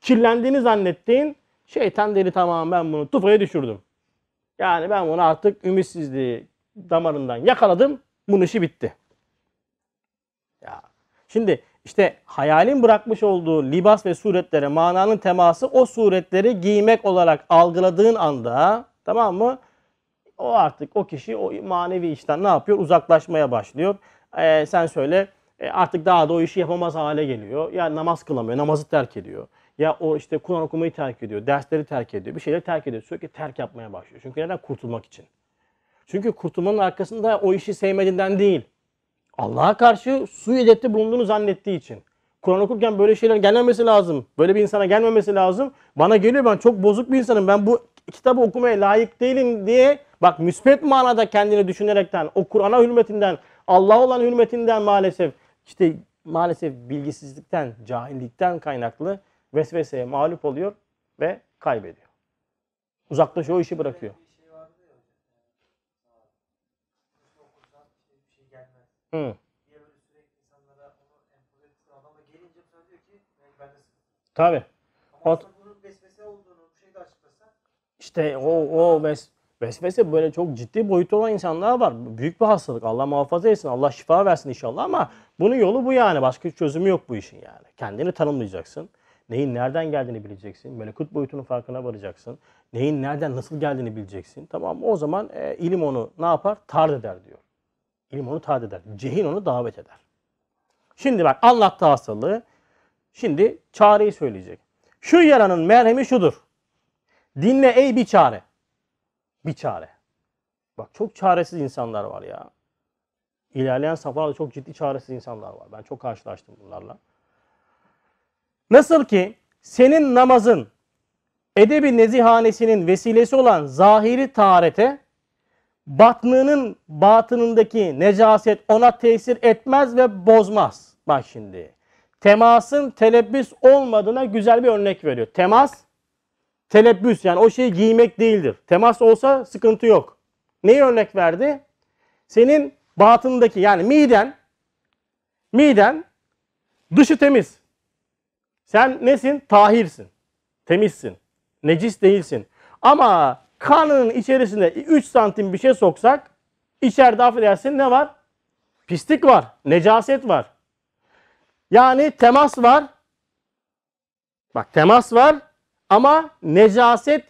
kirlendiğini zannettiğin şeytan dedi tamam ben bunu tufaya düşürdüm. Yani ben bunu artık ümitsizliği damarından yakaladım. Bunun işi bitti. Ya. Şimdi işte hayalin bırakmış olduğu libas ve suretlere mananın teması o suretleri giymek olarak algıladığın anda tamam mı? O artık o kişi o manevi işten ne yapıyor? Uzaklaşmaya başlıyor. Ee, sen söyle e, artık daha da o işi yapamaz hale geliyor. Ya namaz kılamıyor, namazı terk ediyor. Ya o işte Kur'an okumayı terk ediyor, dersleri terk ediyor, bir şeyler terk ediyor. Sürekli terk yapmaya başlıyor. Çünkü neden? Kurtulmak için. Çünkü kurtulmanın arkasında o işi sevmediğinden değil Allah'a karşı suidette bulunduğunu zannettiği için. Kur'an okurken böyle şeyler gelmemesi lazım. Böyle bir insana gelmemesi lazım. Bana geliyor ben çok bozuk bir insanım. Ben bu kitabı okumaya layık değilim diye bak müspet manada kendini düşünerekten o Kur'an'a hürmetinden Allah olan hürmetinden maalesef işte maalesef bilgisizlikten, cahillikten kaynaklı vesveseye mağlup oluyor ve kaybediyor. Uzaklaşıyor, o işi bırakıyor. Hı. diye böyle sürekli insanlara onu empoze etsin. Adama gelince bu diyor ki "Yani ben de sıkıntı. Tabi. Ama Ot- aslında bunun vesvese olduğunu bu şeyde açıklasa İşte o o bes vesvese böyle çok ciddi boyutu olan insanlar var. Büyük bir hastalık. Allah muhafaza etsin. Allah şifa versin inşallah ama bunun yolu bu yani. Başka bir çözümü yok bu işin yani. Kendini tanımlayacaksın. Neyin nereden geldiğini bileceksin. Melekut boyutunun farkına varacaksın. Neyin nereden nasıl geldiğini bileceksin. Tamam mı? O zaman e, ilim onu ne yapar? Tard eder diyor. İlim onu taat eder. Cehin onu davet eder. Şimdi bak Allah hastalığı şimdi çareyi söyleyecek. Şu yaranın merhemi şudur. Dinle ey bir çare. Bir çare. Bak çok çaresiz insanlar var ya. İlerleyen safhalarda çok ciddi çaresiz insanlar var. Ben çok karşılaştım bunlarla. Nasıl ki senin namazın edebi nezihanesinin vesilesi olan zahiri taharete batnının batınındaki necaset ona tesir etmez ve bozmaz. Bak şimdi. Temasın telebbüs olmadığına güzel bir örnek veriyor. Temas telebbüs yani o şeyi giymek değildir. Temas olsa sıkıntı yok. Neyi örnek verdi? Senin batındaki yani miden miden dışı temiz. Sen nesin? Tahirsin. Temizsin. Necis değilsin. Ama Karnının içerisine 3 santim bir şey soksak içeride affedersin ne var? Pislik var, necaset var. Yani temas var. Bak temas var ama necaset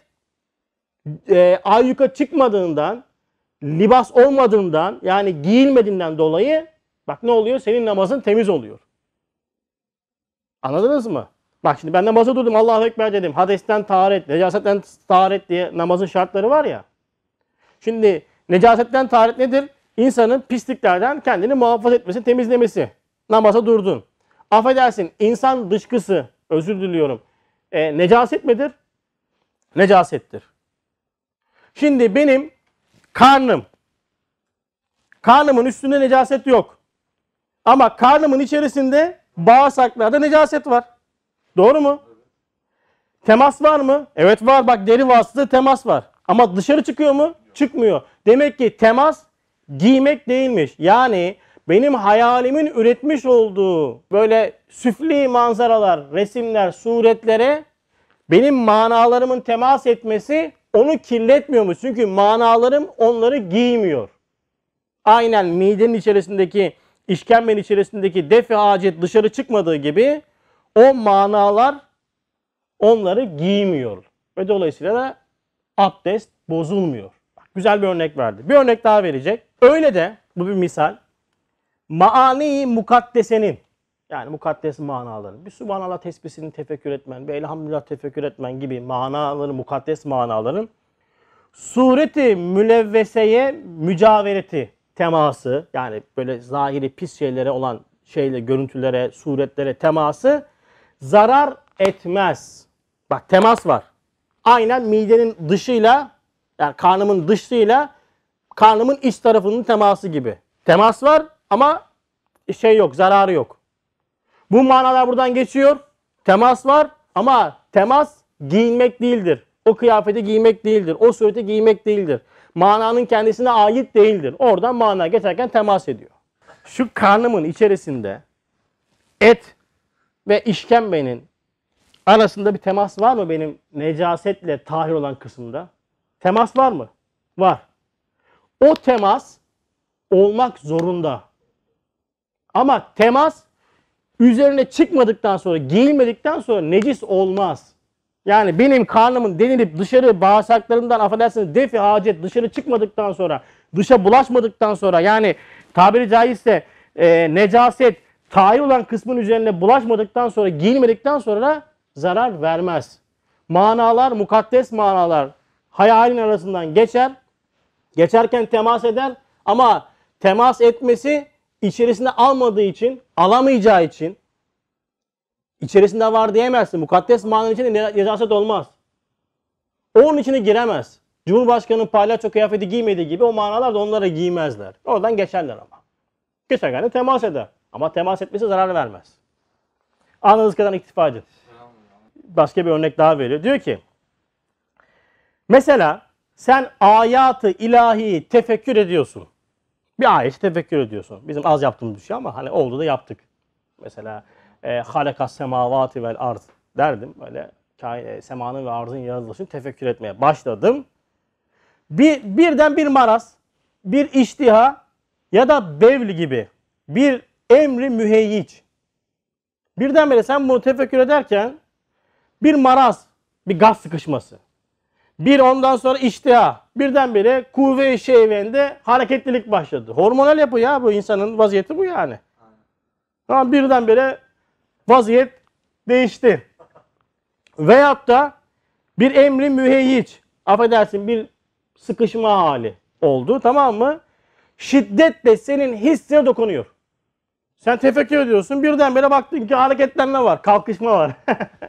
e, ayyuka çıkmadığından, libas olmadığından yani giyilmediğinden dolayı bak ne oluyor? Senin namazın temiz oluyor. Anladınız mı? Bak şimdi ben namazı durdum Allahu Ekber dedim. Hadesten taharet, necasetten taharet diye namazın şartları var ya. Şimdi necasetten taharet nedir? İnsanın pisliklerden kendini muhafaza etmesi, temizlemesi. Namaza durdun. Affedersin insan dışkısı, özür diliyorum. E, necaset midir? Necasettir. Şimdi benim karnım, karnımın üstünde necaset yok. Ama karnımın içerisinde bağırsaklarda necaset var. Doğru mu? Temas var mı? Evet var. Bak deri vasıtası temas var. Ama dışarı çıkıyor mu? Çıkmıyor. Demek ki temas giymek değilmiş. Yani benim hayalimin üretmiş olduğu böyle süfli manzaralar, resimler, suretlere benim manalarımın temas etmesi onu kirletmiyor mu? Çünkü manalarım onları giymiyor. Aynen midenin içerisindeki, işkembenin içerisindeki defi hacet dışarı çıkmadığı gibi o manalar onları giymiyor. Ve dolayısıyla da abdest bozulmuyor. Bak, güzel bir örnek verdi. Bir örnek daha verecek. Öyle de bu bir misal. Maani mukaddesenin yani mukaddes manaların bir subhanallah tesbisini tefekkür etmen, bir elhamdülillah tefekkür etmen gibi manaları, mukaddes manaların sureti mülevveseye mücavereti teması yani böyle zahiri pis şeylere olan şeyle görüntülere, suretlere teması zarar etmez. Bak temas var. Aynen midenin dışıyla yani karnımın dışıyla karnımın iç tarafının teması gibi. Temas var ama şey yok, zararı yok. Bu manalar buradan geçiyor. Temas var ama temas giyinmek değildir. O kıyafeti giymek değildir. O sureti giymek değildir. Mananın kendisine ait değildir. Oradan mana geçerken temas ediyor. Şu karnımın içerisinde et ve işkembenin arasında bir temas var mı benim necasetle tahir olan kısımda? Temas var mı? Var. O temas olmak zorunda. Ama temas üzerine çıkmadıktan sonra, giyilmedikten sonra necis olmaz. Yani benim karnımın denilip dışarı bağırsaklarından affedersiniz defi hacet dışarı çıkmadıktan sonra, dışa bulaşmadıktan sonra yani tabiri caizse e, necaset tayin olan kısmın üzerine bulaşmadıktan sonra, giyilmedikten sonra zarar vermez. Manalar, mukaddes manalar hayalin arasından geçer. Geçerken temas eder ama temas etmesi içerisinde almadığı için, alamayacağı için içerisinde var diyemezsin. Mukaddes manalar için necaset olmaz. Onun içine giremez. Cumhurbaşkanının palyaço kıyafeti giymediği gibi o manalar da onlara giymezler. Oradan geçerler ama. Geçerken de temas eder. Ama temas etmesi zarar vermez. Anladığınız kadar iktifa edin. Başka bir örnek daha veriyor. Diyor ki mesela sen ayatı ilahi tefekkür ediyorsun. Bir ayeti tefekkür ediyorsun. Bizim az yaptığımız bir şey ama hani oldu da yaptık. Mesela e, halakas semavati vel arz derdim. Böyle e, semanın ve arzın yaratılışını tefekkür etmeye başladım. Bir, birden bir maraz, bir iştiha ya da bevli gibi bir Emri müheyyic. Birdenbire sen bunu tefekkür ederken bir maraz, bir gaz sıkışması. Bir ondan sonra iştiha. Birdenbire kuvve-i şeyvende hareketlilik başladı. Hormonal yapı ya bu insanın vaziyeti bu yani. Tamam birdenbire vaziyet değişti. Veyahut da bir emri müheyyic. Affedersin bir sıkışma hali oldu tamam mı? Şiddetle senin hissine dokunuyor. Sen tefekkür ediyorsun. birden Birdenbire baktın ki hareketlenme var, kalkışma var.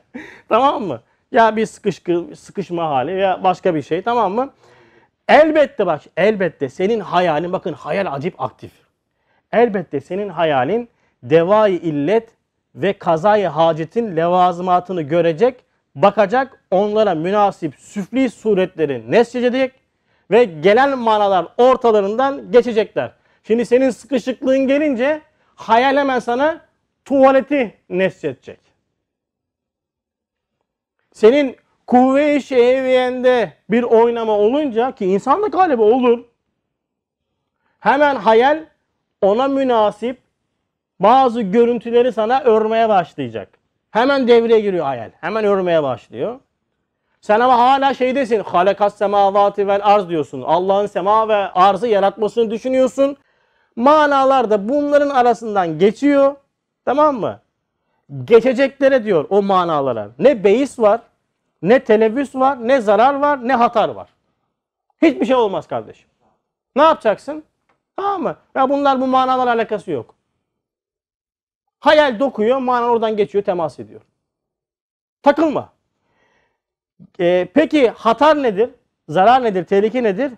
tamam mı? Ya bir sıkışkı, sıkışma hali ya başka bir şey tamam mı? Elbette bak elbette senin hayalin bakın hayal acip aktif. Elbette senin hayalin devayı illet ve kazayı hacetin levazımatını görecek, bakacak, onlara münasip süfli suretleri nescedecek ve gelen manalar ortalarından geçecekler. Şimdi senin sıkışıklığın gelince hayal hemen sana tuvaleti nesledecek. Senin kuvve-i şehviyende bir oynama olunca ki insan da galiba olur. Hemen hayal ona münasip bazı görüntüleri sana örmeye başlayacak. Hemen devreye giriyor hayal. Hemen örmeye başlıyor. Sen ama hala şeydesin. Halakas semavati vel arz diyorsun. Allah'ın sema ve arzı yaratmasını düşünüyorsun. Manalar da bunların arasından geçiyor. Tamam mı? Geçeceklere diyor o manalara. Ne beis var, ne televiz var, ne zarar var, ne hatar var. Hiçbir şey olmaz kardeşim. Ne yapacaksın? Tamam mı? Ya bunlar bu manalar alakası yok. Hayal dokuyor, mana oradan geçiyor, temas ediyor. Takılma. Ee, peki hatar nedir? Zarar nedir? Tehlike nedir?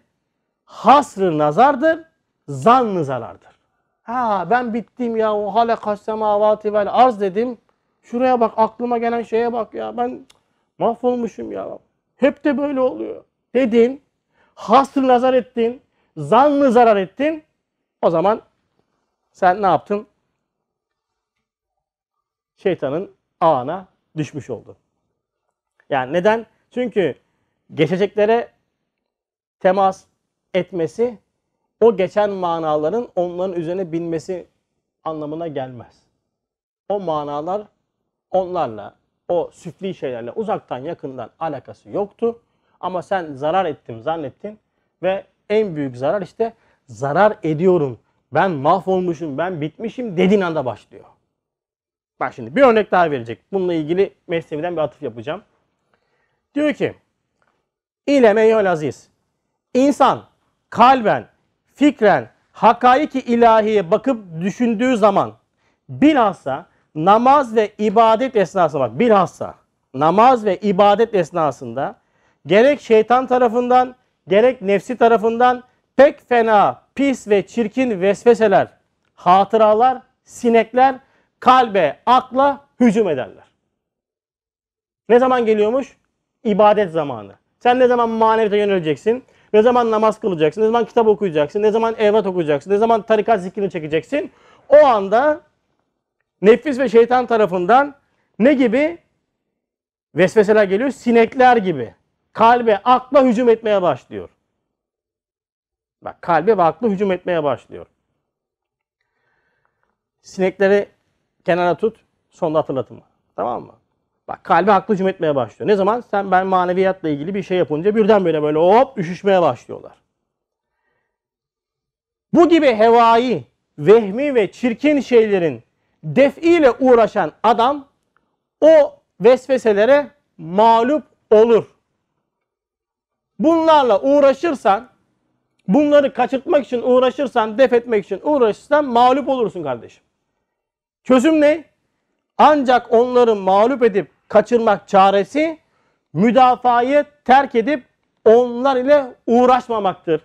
Hasr nazardır zannı zarardır. Ha ben bittim ya o hale semavati vel arz dedim. Şuraya bak aklıma gelen şeye bak ya ben mahvolmuşum ya. Hep de böyle oluyor. Dedin, hasıl nazar ettin, zannı zarar ettin. O zaman sen ne yaptın? Şeytanın ağına düşmüş oldun. Yani neden? Çünkü geçeceklere temas etmesi o geçen manaların onların üzerine binmesi anlamına gelmez. O manalar onlarla, o süfli şeylerle uzaktan yakından alakası yoktu. Ama sen zarar ettim zannettin ve en büyük zarar işte zarar ediyorum, ben mahvolmuşum, ben bitmişim dediğin anda başlıyor. Bak şimdi bir örnek daha verecek. Bununla ilgili Mesnevi'den bir atıf yapacağım. Diyor ki İlem eyyol aziz. İnsan kalben fikren hakaiki ilahiye bakıp düşündüğü zaman bilhassa namaz ve ibadet esnasında bak bilhassa namaz ve ibadet esnasında gerek şeytan tarafından gerek nefsi tarafından pek fena, pis ve çirkin vesveseler, hatıralar, sinekler kalbe, akla hücum ederler. Ne zaman geliyormuş? İbadet zamanı. Sen ne zaman maneviyete yöneleceksin? Ne zaman namaz kılacaksın, ne zaman kitap okuyacaksın, ne zaman evlat okuyacaksın, ne zaman tarikat zikrini çekeceksin. O anda nefis ve şeytan tarafından ne gibi vesveseler geliyor? Sinekler gibi. Kalbe, akla hücum etmeye başlıyor. Bak kalbe ve akla hücum etmeye başlıyor. Sinekleri kenara tut, sonda hatırlatma. Tamam mı? Bak kalbi haklı hükmetmeye başlıyor. Ne zaman? Sen ben maneviyatla ilgili bir şey yapınca birdenbire böyle hop üşüşmeye başlıyorlar. Bu gibi hevai, vehmi ve çirkin şeylerin defiyle uğraşan adam o vesveselere mağlup olur. Bunlarla uğraşırsan, bunları kaçırtmak için uğraşırsan, def etmek için uğraşırsan mağlup olursun kardeşim. Çözüm ne? Ancak onları mağlup edip kaçırmak çaresi müdafayı terk edip onlar ile uğraşmamaktır.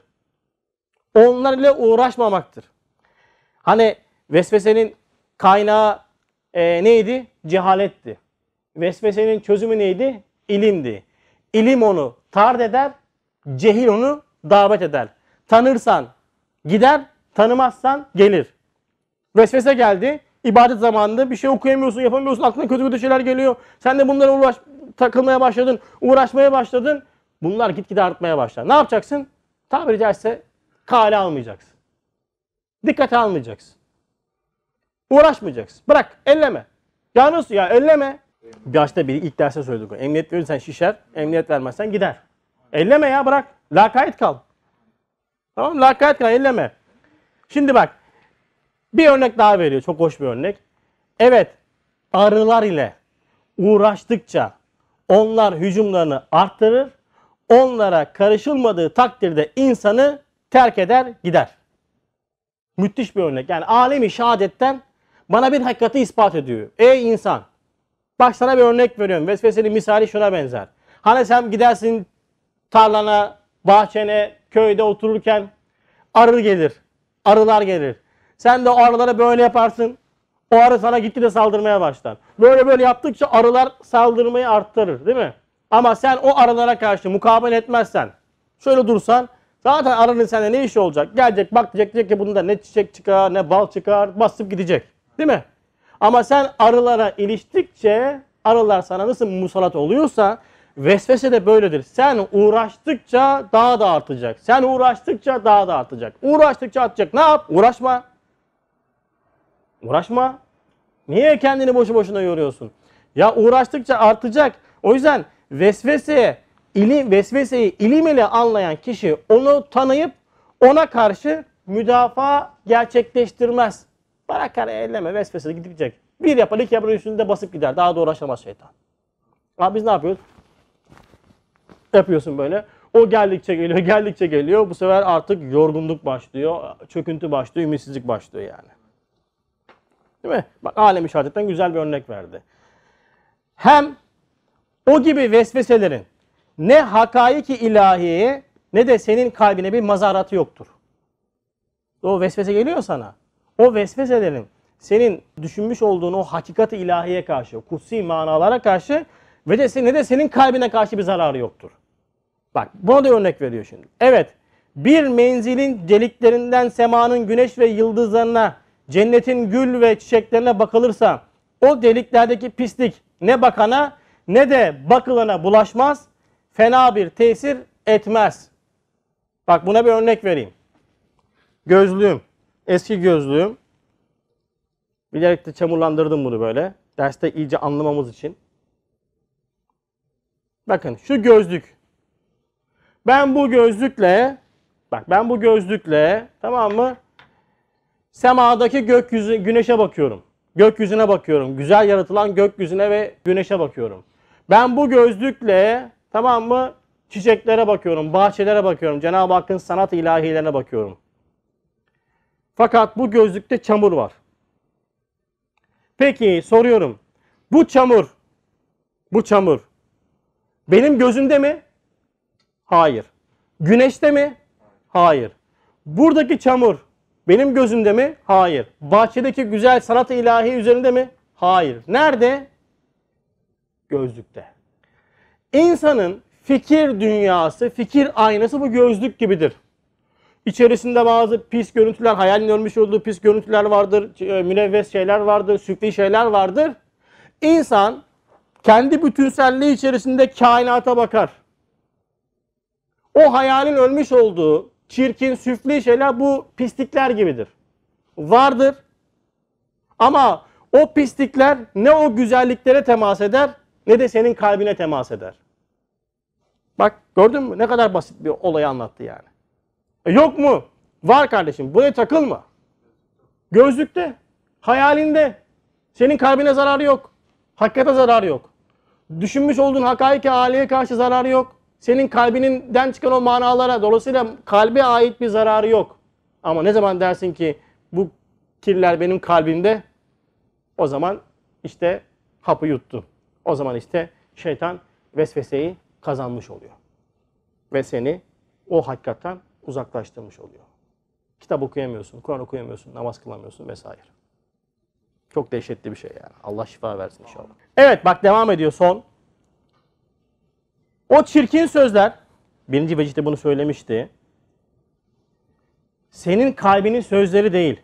Onlar ile uğraşmamaktır. Hani vesvesenin kaynağı e, neydi? Cehaletti. Vesvesenin çözümü neydi? İlimdi. İlim onu tard eder, cehil onu davet eder. Tanırsan gider, tanımazsan gelir. Vesvese geldi ibadet zamanında bir şey okuyamıyorsun, yapamıyorsun, aklına kötü kötü şeyler geliyor. Sen de bunlara uğraş, takılmaya başladın, uğraşmaya başladın. Bunlar gitgide artmaya başlar. Ne yapacaksın? Tabiri caizse kale almayacaksın. Dikkate almayacaksın. Uğraşmayacaksın. Bırak, elleme. Ya nasıl ya elleme. Başta bir ilk derste söyledik. Emniyet verirsen şişer, emniyet vermezsen gider. Elleme ya bırak. Lakayet kal. Tamam lakayet kal elleme. Şimdi bak bir örnek daha veriyor. Çok hoş bir örnek. Evet arılar ile uğraştıkça onlar hücumlarını arttırır. Onlara karışılmadığı takdirde insanı terk eder gider. Müthiş bir örnek. Yani alemi şehadetten bana bir hakikati ispat ediyor. Ey insan bak sana bir örnek veriyorum. Vesvesenin misali şuna benzer. Hani sen gidersin tarlana, bahçene, köyde otururken arı gelir. Arılar gelir. Sen de o arılara böyle yaparsın. O arı sana gitti de saldırmaya başlar. Böyle böyle yaptıkça arılar saldırmayı arttırır değil mi? Ama sen o arılara karşı mukabele etmezsen, şöyle dursan zaten arının sende ne işi olacak? Gelecek bak diyecek, diyecek ki bunda ne çiçek çıkar ne bal çıkar basıp gidecek değil mi? Ama sen arılara iliştikçe arılar sana nasıl musallat oluyorsa vesvese de böyledir. Sen uğraştıkça daha da artacak. Sen uğraştıkça daha da artacak. Uğraştıkça artacak. Ne yap? Uğraşma. Uğraşma. Niye kendini boşu boşuna yoruyorsun? Ya uğraştıkça artacak. O yüzden vesveseye, ilim, vesveseyi ilim ile anlayan kişi onu tanıyıp ona karşı müdafaa gerçekleştirmez. Bırakar elleme vesvese gidecek. Bir yapar iki yapar üstünde basıp gider. Daha da uğraşamaz şeytan. Abi biz ne yapıyoruz? Yapıyorsun böyle. O geldikçe geliyor, geldikçe geliyor. Bu sefer artık yorgunluk başlıyor, çöküntü başlıyor, ümitsizlik başlıyor yani. Değil mi? Bak alemi işaretten güzel bir örnek verdi. Hem o gibi vesveselerin ne hakaiki ilahiye ne de senin kalbine bir mazaratı yoktur. O vesvese geliyor sana. O vesveselerin senin düşünmüş olduğun o hakikati ilahiye karşı, kutsi manalara karşı ve de, ne de senin kalbine karşı bir zararı yoktur. Bak buna da örnek veriyor şimdi. Evet bir menzilin deliklerinden semanın güneş ve yıldızlarına cennetin gül ve çiçeklerine bakılırsa o deliklerdeki pislik ne bakana ne de bakılana bulaşmaz. Fena bir tesir etmez. Bak buna bir örnek vereyim. Gözlüğüm. Eski gözlüğüm. Bilerek de çamurlandırdım bunu böyle. Derste iyice anlamamız için. Bakın şu gözlük. Ben bu gözlükle bak ben bu gözlükle tamam mı? Semadaki gökyüzü, güneşe bakıyorum. Gökyüzüne bakıyorum. Güzel yaratılan gökyüzüne ve güneşe bakıyorum. Ben bu gözlükle tamam mı çiçeklere bakıyorum, bahçelere bakıyorum. Cenab-ı Hakk'ın sanat ilahilerine bakıyorum. Fakat bu gözlükte çamur var. Peki soruyorum. Bu çamur, bu çamur benim gözümde mi? Hayır. Güneşte mi? Hayır. Buradaki çamur benim gözümde mi? Hayır. Bahçedeki güzel sanat ilahi üzerinde mi? Hayır. Nerede? Gözlükte. İnsanın fikir dünyası, fikir aynası bu gözlük gibidir. İçerisinde bazı pis görüntüler, hayalin ölmüş olduğu pis görüntüler vardır, e, münevves şeyler vardır, süfli şeyler vardır. İnsan kendi bütünselliği içerisinde kainata bakar. O hayalin ölmüş olduğu, çirkin, süfli şeyler bu pislikler gibidir. Vardır. Ama o pislikler ne o güzelliklere temas eder ne de senin kalbine temas eder. Bak gördün mü ne kadar basit bir olayı anlattı yani. E, yok mu? Var kardeşim buraya takılma. Gözlükte, hayalinde senin kalbine zararı yok. Hakikate zararı yok. Düşünmüş olduğun hakaike haliye karşı zararı yok senin kalbinden çıkan o manalara dolayısıyla kalbe ait bir zararı yok. Ama ne zaman dersin ki bu kirler benim kalbimde o zaman işte hapı yuttu. O zaman işte şeytan vesveseyi kazanmış oluyor. Ve seni o hakikaten uzaklaştırmış oluyor. Kitap okuyamıyorsun, Kur'an okuyamıyorsun, namaz kılamıyorsun vesaire. Çok dehşetli bir şey yani. Allah şifa versin inşallah. Evet bak devam ediyor son. O çirkin sözler, birinci vecihte bunu söylemişti. Senin kalbinin sözleri değil.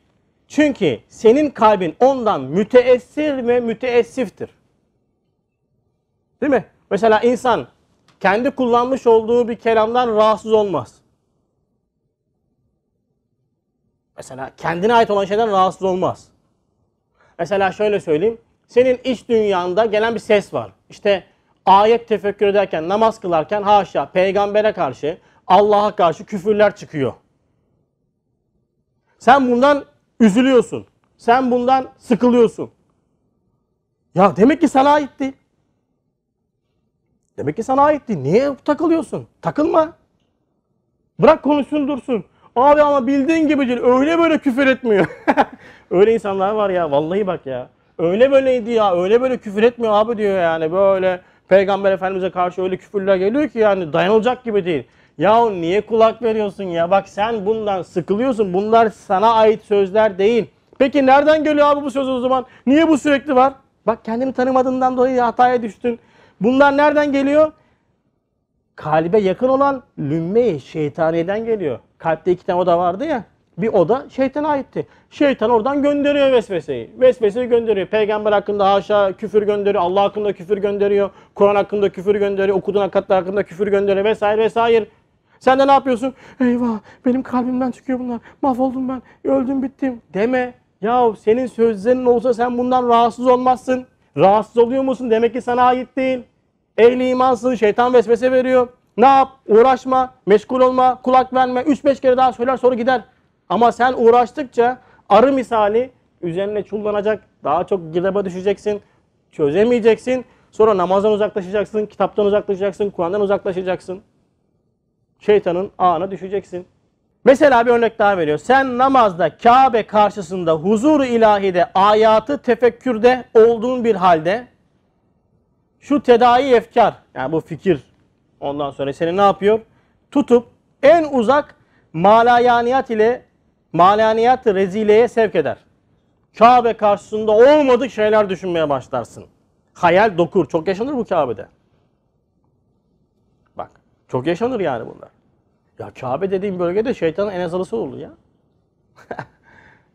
Çünkü senin kalbin ondan müteessir ve müteessiftir. Değil mi? Mesela insan kendi kullanmış olduğu bir kelamdan rahatsız olmaz. Mesela kendine ait olan şeyden rahatsız olmaz. Mesela şöyle söyleyeyim. Senin iç dünyanda gelen bir ses var. İşte ayet tefekkür ederken, namaz kılarken haşa peygambere karşı, Allah'a karşı küfürler çıkıyor. Sen bundan üzülüyorsun. Sen bundan sıkılıyorsun. Ya demek ki sana ait değil. Demek ki sana ait değil. Niye takılıyorsun? Takılma. Bırak konuşsun dursun. Abi ama bildiğin gibi değil. Öyle böyle küfür etmiyor. öyle insanlar var ya. Vallahi bak ya. Öyle böyleydi ya. Öyle böyle küfür etmiyor abi diyor yani. Böyle Peygamber Efendimiz'e karşı öyle küfürler geliyor ki yani dayanılacak gibi değil. Ya niye kulak veriyorsun ya? Bak sen bundan sıkılıyorsun. Bunlar sana ait sözler değil. Peki nereden geliyor abi bu söz o zaman? Niye bu sürekli var? Bak kendini tanımadığından dolayı hataya düştün. Bunlar nereden geliyor? Kalbe yakın olan lümme şeytaniyeden geliyor. Kalpte iki tane oda vardı ya bir oda şeytana aitti. Şeytan oradan gönderiyor vesveseyi. Vesveseyi gönderiyor. Peygamber hakkında haşa küfür gönderiyor. Allah hakkında küfür gönderiyor. Kur'an hakkında küfür gönderiyor. Okuduğun hakikatler hakkında küfür gönderiyor vesaire vesaire. Sen de ne yapıyorsun? Eyvah benim kalbimden çıkıyor bunlar. Mahvoldum ben. Öldüm bittim. Deme. Yahu senin sözlerin olsa sen bundan rahatsız olmazsın. Rahatsız oluyor musun? Demek ki sana ait değil. Ehli imansın. Şeytan vesvese veriyor. Ne yap? Uğraşma. Meşgul olma. Kulak verme. 3-5 kere daha söyler sonra gider. Ama sen uğraştıkça arı misali üzerine çullanacak, daha çok girdaba düşeceksin, çözemeyeceksin. Sonra namazdan uzaklaşacaksın, kitaptan uzaklaşacaksın, Kur'an'dan uzaklaşacaksın. Şeytanın ağına düşeceksin. Mesela bir örnek daha veriyor. Sen namazda Kabe karşısında huzuru ilahide ayatı tefekkürde olduğun bir halde şu tedai efkar yani bu fikir ondan sonra seni ne yapıyor? Tutup en uzak malayaniyat ile Malaniyat-ı rezileye sevk eder. Kabe karşısında olmadık şeyler düşünmeye başlarsın. Hayal dokur. Çok yaşanır bu Kabe'de. Bak çok yaşanır yani bunlar. Ya Kabe dediğim bölgede şeytanın en azalısı olur ya.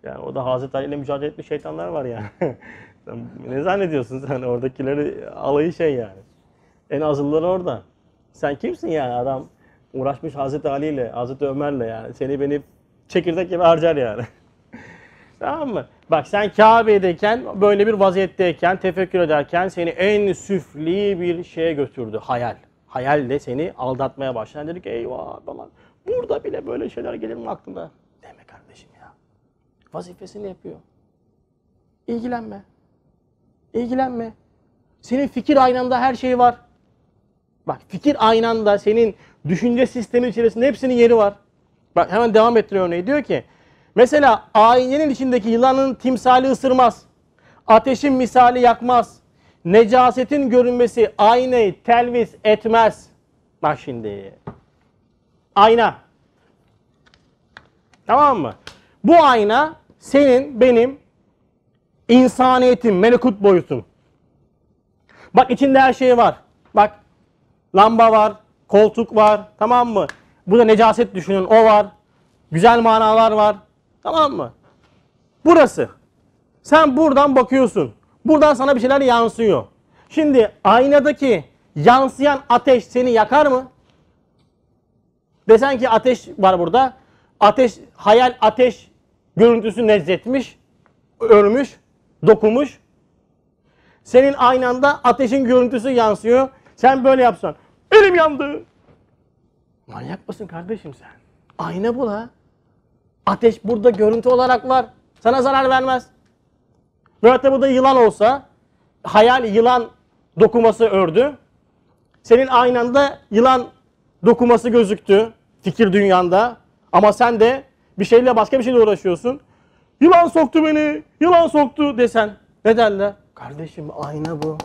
yani o da Hazreti Ali ile mücadele etmiş şeytanlar var yani. ne zannediyorsun sen oradakileri alayı şey yani. En azılları orada. Sen kimsin yani adam uğraşmış Hazreti Ali ile Hazreti Ömer'le yani seni beni Çekirdek gibi harcar yani. tamam mı? Bak sen Kabe'deyken, böyle bir vaziyetteyken, tefekkür ederken seni en süfli bir şeye götürdü. Hayal. Hayal de seni aldatmaya başladı. Dedik eyvah falan. Burada bile böyle şeyler gelir mi aklına? Deme kardeşim ya. Vazifesini yapıyor. İlgilenme. İlgilenme. Senin fikir aynanda her şey var. Bak fikir aynanda senin düşünce sistemi içerisinde hepsinin yeri var. Bak hemen devam ettiriyor örneği. Diyor ki mesela ayinin içindeki yılanın timsali ısırmaz. Ateşin misali yakmaz. Necasetin görünmesi aynayı telvis etmez. Bak şimdi. Ayna. Tamam mı? Bu ayna senin, benim insaniyetim, melekut boyutum. Bak içinde her şey var. Bak lamba var, koltuk var tamam mı? Burada necaset düşünün o var. Güzel manalar var. Tamam mı? Burası. Sen buradan bakıyorsun. Buradan sana bir şeyler yansıyor. Şimdi aynadaki yansıyan ateş seni yakar mı? Desen ki ateş var burada. Ateş, hayal ateş görüntüsü nezletmiş, örmüş, dokumuş. Senin aynanda ateşin görüntüsü yansıyor. Sen böyle yapsan. Elim yandı. Manyak mısın kardeşim sen? Ayna bu la. Ateş burada görüntü olarak var. Sana zarar vermez. Veyahut da burada yılan olsa, hayal yılan dokuması ördü. Senin aynanda yılan dokuması gözüktü fikir dünyanda. Ama sen de bir şeyle başka bir şeyle uğraşıyorsun. Yılan soktu beni, yılan soktu desen ne derler? Kardeşim ayna bu.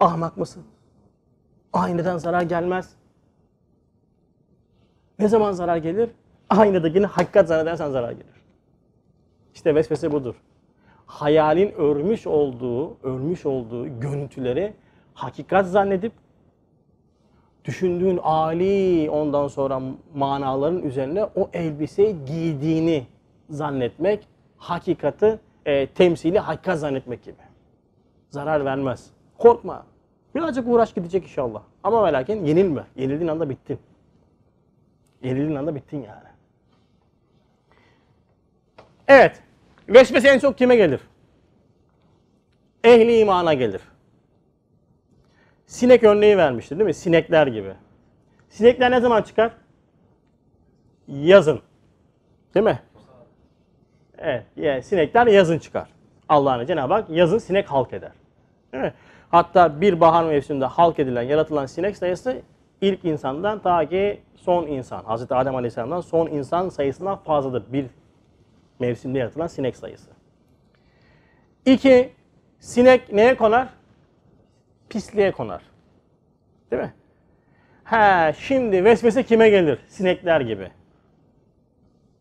Ahmak mısın? Aynadan zarar gelmez. Ne zaman zarar gelir? Aynadakini hakikat zannedersen zarar gelir. İşte vesvese budur. Hayalin örmüş olduğu, örmüş olduğu görüntüleri hakikat zannedip düşündüğün ali ondan sonra manaların üzerine o elbiseyi giydiğini zannetmek hakikati e, temsili hakikat zannetmek gibi. Zarar vermez. Korkma. Birazcık uğraş gidecek inşallah. Ama ve lakin yenilme. Yenildiğin anda bittin. Gerildiğin anda bittin yani. Evet. Vesvese en çok kime gelir? Ehli imana gelir. Sinek örneği vermişti değil mi? Sinekler gibi. Sinekler ne zaman çıkar? Yazın. Değil mi? Evet. sinekler yazın çıkar. Allah'ın Cenab-ı Hak yazın sinek halk eder. Değil mi? Hatta bir bahar mevsiminde halk edilen, yaratılan sinek sayısı ilk insandan ta ki son insan, Hz. Adem Aleyhisselam'dan son insan sayısından fazladır. Bir mevsimde yaratılan sinek sayısı. İki, sinek neye konar? Pisliğe konar. Değil mi? He, şimdi vesvese kime gelir? Sinekler gibi.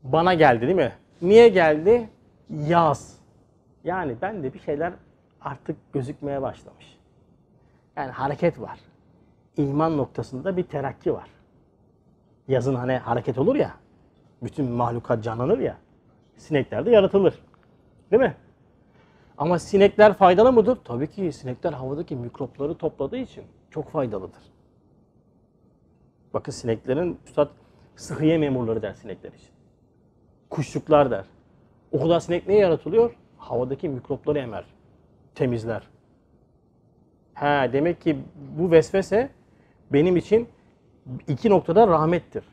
Bana geldi değil mi? Niye geldi? Yaz. Yani ben de bir şeyler artık gözükmeye başlamış. Yani hareket var iman noktasında bir terakki var. Yazın hani hareket olur ya. Bütün mahlukat canlanır ya. Sinekler de yaratılır. Değil mi? Ama sinekler faydalı mıdır? Tabii ki sinekler havadaki mikropları topladığı için çok faydalıdır. Bakın sineklerin üstad sıhhiye memurları der sinekler için. Kuşluklar der. O kadar sinek ne yaratılıyor? Havadaki mikropları emer. Temizler. Ha demek ki bu vesvese benim için iki noktada rahmettir.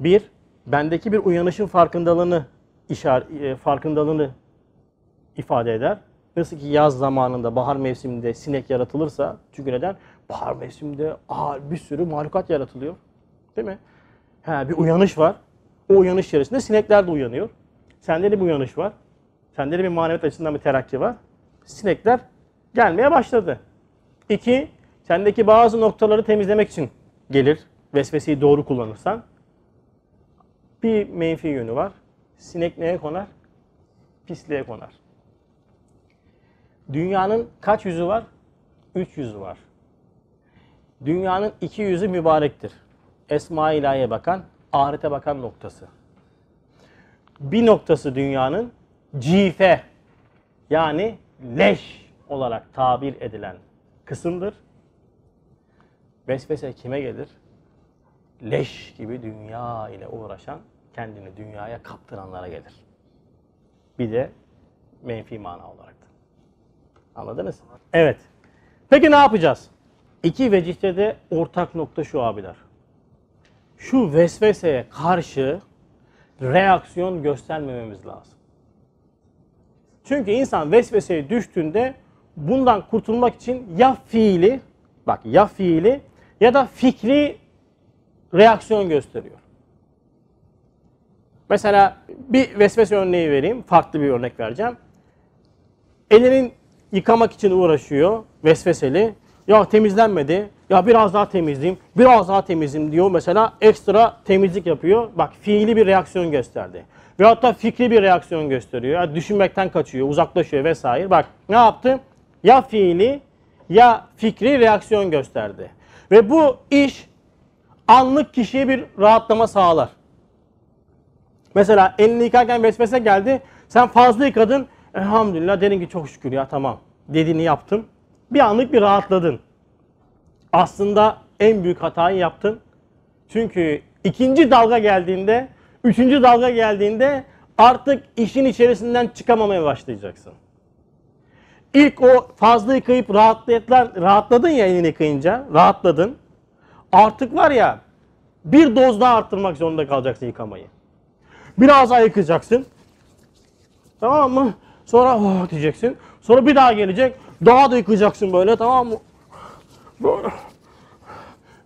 Bir, bendeki bir uyanışın farkındalığını işar, e, farkındalığını ifade eder. Nasıl ki yaz zamanında, bahar mevsiminde sinek yaratılırsa, çünkü neden? Bahar mevsiminde aa, bir sürü mahlukat yaratılıyor. Değil mi? Ha, bir uyanış var. O uyanış içerisinde sinekler de uyanıyor. Sende de bir uyanış var. Sende de bir manevi açısından bir terakki var. Sinekler gelmeye başladı. İki, Sendeki bazı noktaları temizlemek için gelir. Vesveseyi doğru kullanırsan. Bir menfi yönü var. Sinek neye konar? Pisliğe konar. Dünyanın kaç yüzü var? Üç yüzü var. Dünyanın iki yüzü mübarektir. Esma-i bakan, ahirete bakan noktası. Bir noktası dünyanın cife yani leş olarak tabir edilen kısımdır. Vesvese kime gelir? Leş gibi dünya ile uğraşan, kendini dünyaya kaptıranlara gelir. Bir de menfi mana olarak da. Anladınız? Evet. Peki ne yapacağız? İki vecihte de ortak nokta şu abiler. Şu vesveseye karşı reaksiyon göstermememiz lazım. Çünkü insan vesveseye düştüğünde bundan kurtulmak için ya fiili bak ya fiili ya da fikri reaksiyon gösteriyor. Mesela bir vesvese örneği vereyim. Farklı bir örnek vereceğim. Elinin yıkamak için uğraşıyor vesveseli. Ya temizlenmedi. Ya biraz daha temizleyeyim. Biraz daha temizleyeyim diyor. Mesela ekstra temizlik yapıyor. Bak fiili bir reaksiyon gösterdi. Ve hatta fikri bir reaksiyon gösteriyor. Ya düşünmekten kaçıyor, uzaklaşıyor vesaire. Bak ne yaptı? Ya fiili ya fikri reaksiyon gösterdi. Ve bu iş anlık kişiye bir rahatlama sağlar. Mesela elini yıkarken vesvese geldi. Sen fazla yıkadın. Elhamdülillah derin ki çok şükür ya tamam. Dediğini yaptım. Bir anlık bir rahatladın. Aslında en büyük hatayı yaptın. Çünkü ikinci dalga geldiğinde, üçüncü dalga geldiğinde artık işin içerisinden çıkamamaya başlayacaksın. İlk o fazla yıkayıp rahatladılar, rahatladın ya elini yıkayınca. Rahatladın. Artık var ya bir doz daha arttırmak zorunda kalacaksın yıkamayı. Biraz daha yıkayacaksın. Tamam mı? Sonra oh diyeceksin. Sonra bir daha gelecek. Daha da yıkayacaksın böyle tamam mı? Böyle.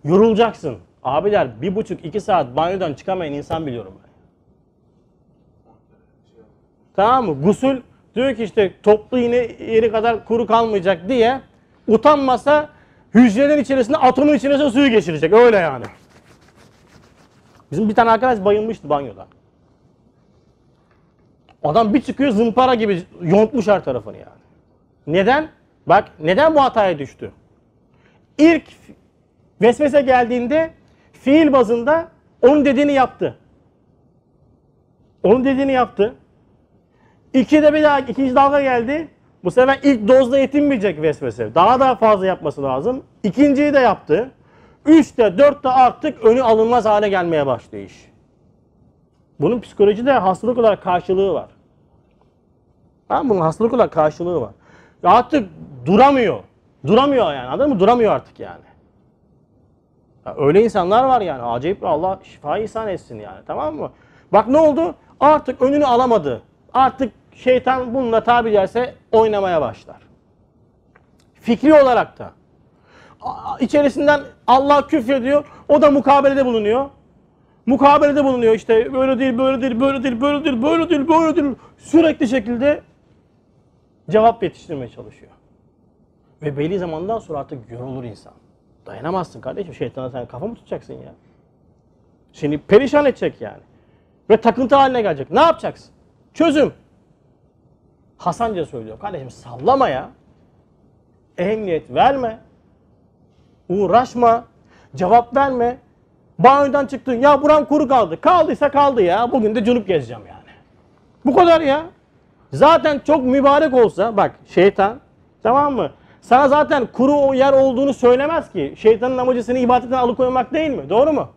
Yorulacaksın. Abiler bir buçuk iki saat banyodan çıkamayan insan biliyorum ben. Tamam mı? Gusül diyor ki işte toplu yine yeri kadar kuru kalmayacak diye utanmasa hücrenin içerisinde atomun içerisinde suyu geçirecek. Öyle yani. Bizim bir tane arkadaş bayılmıştı banyoda. Adam bir çıkıyor zımpara gibi yontmuş her tarafını yani. Neden? Bak neden bu hataya düştü? İlk vesvese geldiğinde fiil bazında onun dediğini yaptı. Onun dediğini yaptı. İki de bir daha ikinci dalga geldi. Bu sefer ilk dozda yetinmeyecek vesvese. Daha da fazla yapması lazım. İkinciyi de yaptı. Üçte dörtte artık önü alınmaz hale gelmeye başladı iş. Bunun psikolojide hastalık olarak karşılığı var. Tamam bunun hastalık olarak karşılığı var. Ve artık duramıyor. Duramıyor yani anladın mı? Duramıyor artık yani. Ya öyle insanlar var yani. Acayip Allah şifa ihsan etsin yani tamam mı? Bak ne oldu? Artık önünü alamadı. Artık şeytan bununla tabi caizse oynamaya başlar. Fikri olarak da. içerisinden Allah küfür küfrediyor. O da mukabelede bulunuyor. Mukabelede bulunuyor işte böyle değil, böyle değil, böyle değil, böyle değil, böyle değil, böyle değil. Sürekli şekilde cevap yetiştirmeye çalışıyor. Ve belli zamandan sonra artık yorulur insan. Dayanamazsın kardeşim. Şeytana sen kafa mı tutacaksın ya? Seni perişan edecek yani. Ve takıntı haline gelecek. Ne yapacaksın? Çözüm. Hasanca söylüyor. Kardeşim sallama ya. Ehemmiyet verme. Uğraşma. Cevap verme. Banyodan çıktın. Ya buram kuru kaldı. Kaldıysa kaldı ya. Bugün de cülüp gezeceğim yani. Bu kadar ya. Zaten çok mübarek olsa bak şeytan tamam mı? Sana zaten kuru o yer olduğunu söylemez ki. Şeytanın amacı seni ibadetten alıkoymak değil mi? Doğru mu?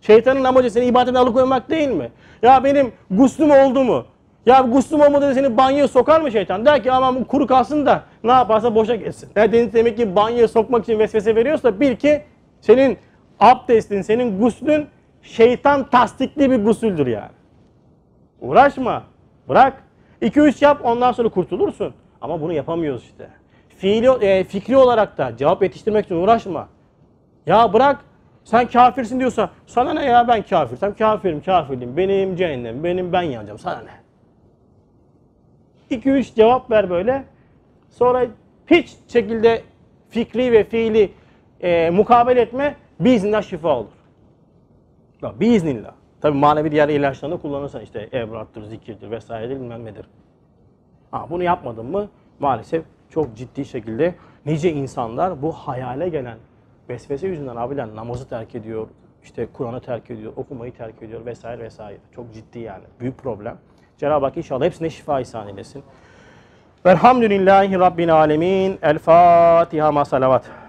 Şeytanın amacı seni ibadetten alıkoymak değil mi? Ya benim guslüm oldu mu? Ya Guslu Muhammed'e seni banyoya sokar mı şeytan? Der ki aman kuru kalsın da ne yaparsa boşa geçsin. Deniz demek ki banyoya sokmak için vesvese veriyorsa bil ki senin abdestin, senin guslün şeytan tasdikli bir gusüldür yani. Uğraşma. Bırak. 2-3 yap ondan sonra kurtulursun. Ama bunu yapamıyoruz işte. Fiili, e, fikri olarak da cevap yetiştirmek için uğraşma. Ya bırak sen kafirsin diyorsa sana ne ya ben kafir, kafirsem kafirim kafirliğim benim cehennem benim ben yanacağım sana ne. 2-3 cevap ver böyle. Sonra hiç şekilde fikri ve fiili e, mukabele etme biiznillah şifa olur. Bak biiznillah. Tabi manevi diğer ilaçlarını kullanırsan işte evrattır, zikirdir vesaire bilmem nedir. Ha, bunu yapmadın mı maalesef çok ciddi şekilde nice insanlar bu hayale gelen vesvese yüzünden abiler namazı terk ediyor, işte Kur'an'ı terk ediyor, okumayı terk ediyor vesaire vesaire. Çok ciddi yani büyük problem. Cenab-ı Hak inşallah hepsine şifa ihsan eylesin. Velhamdülillahi Rabbil Alemin. El Fatiha ma salavat.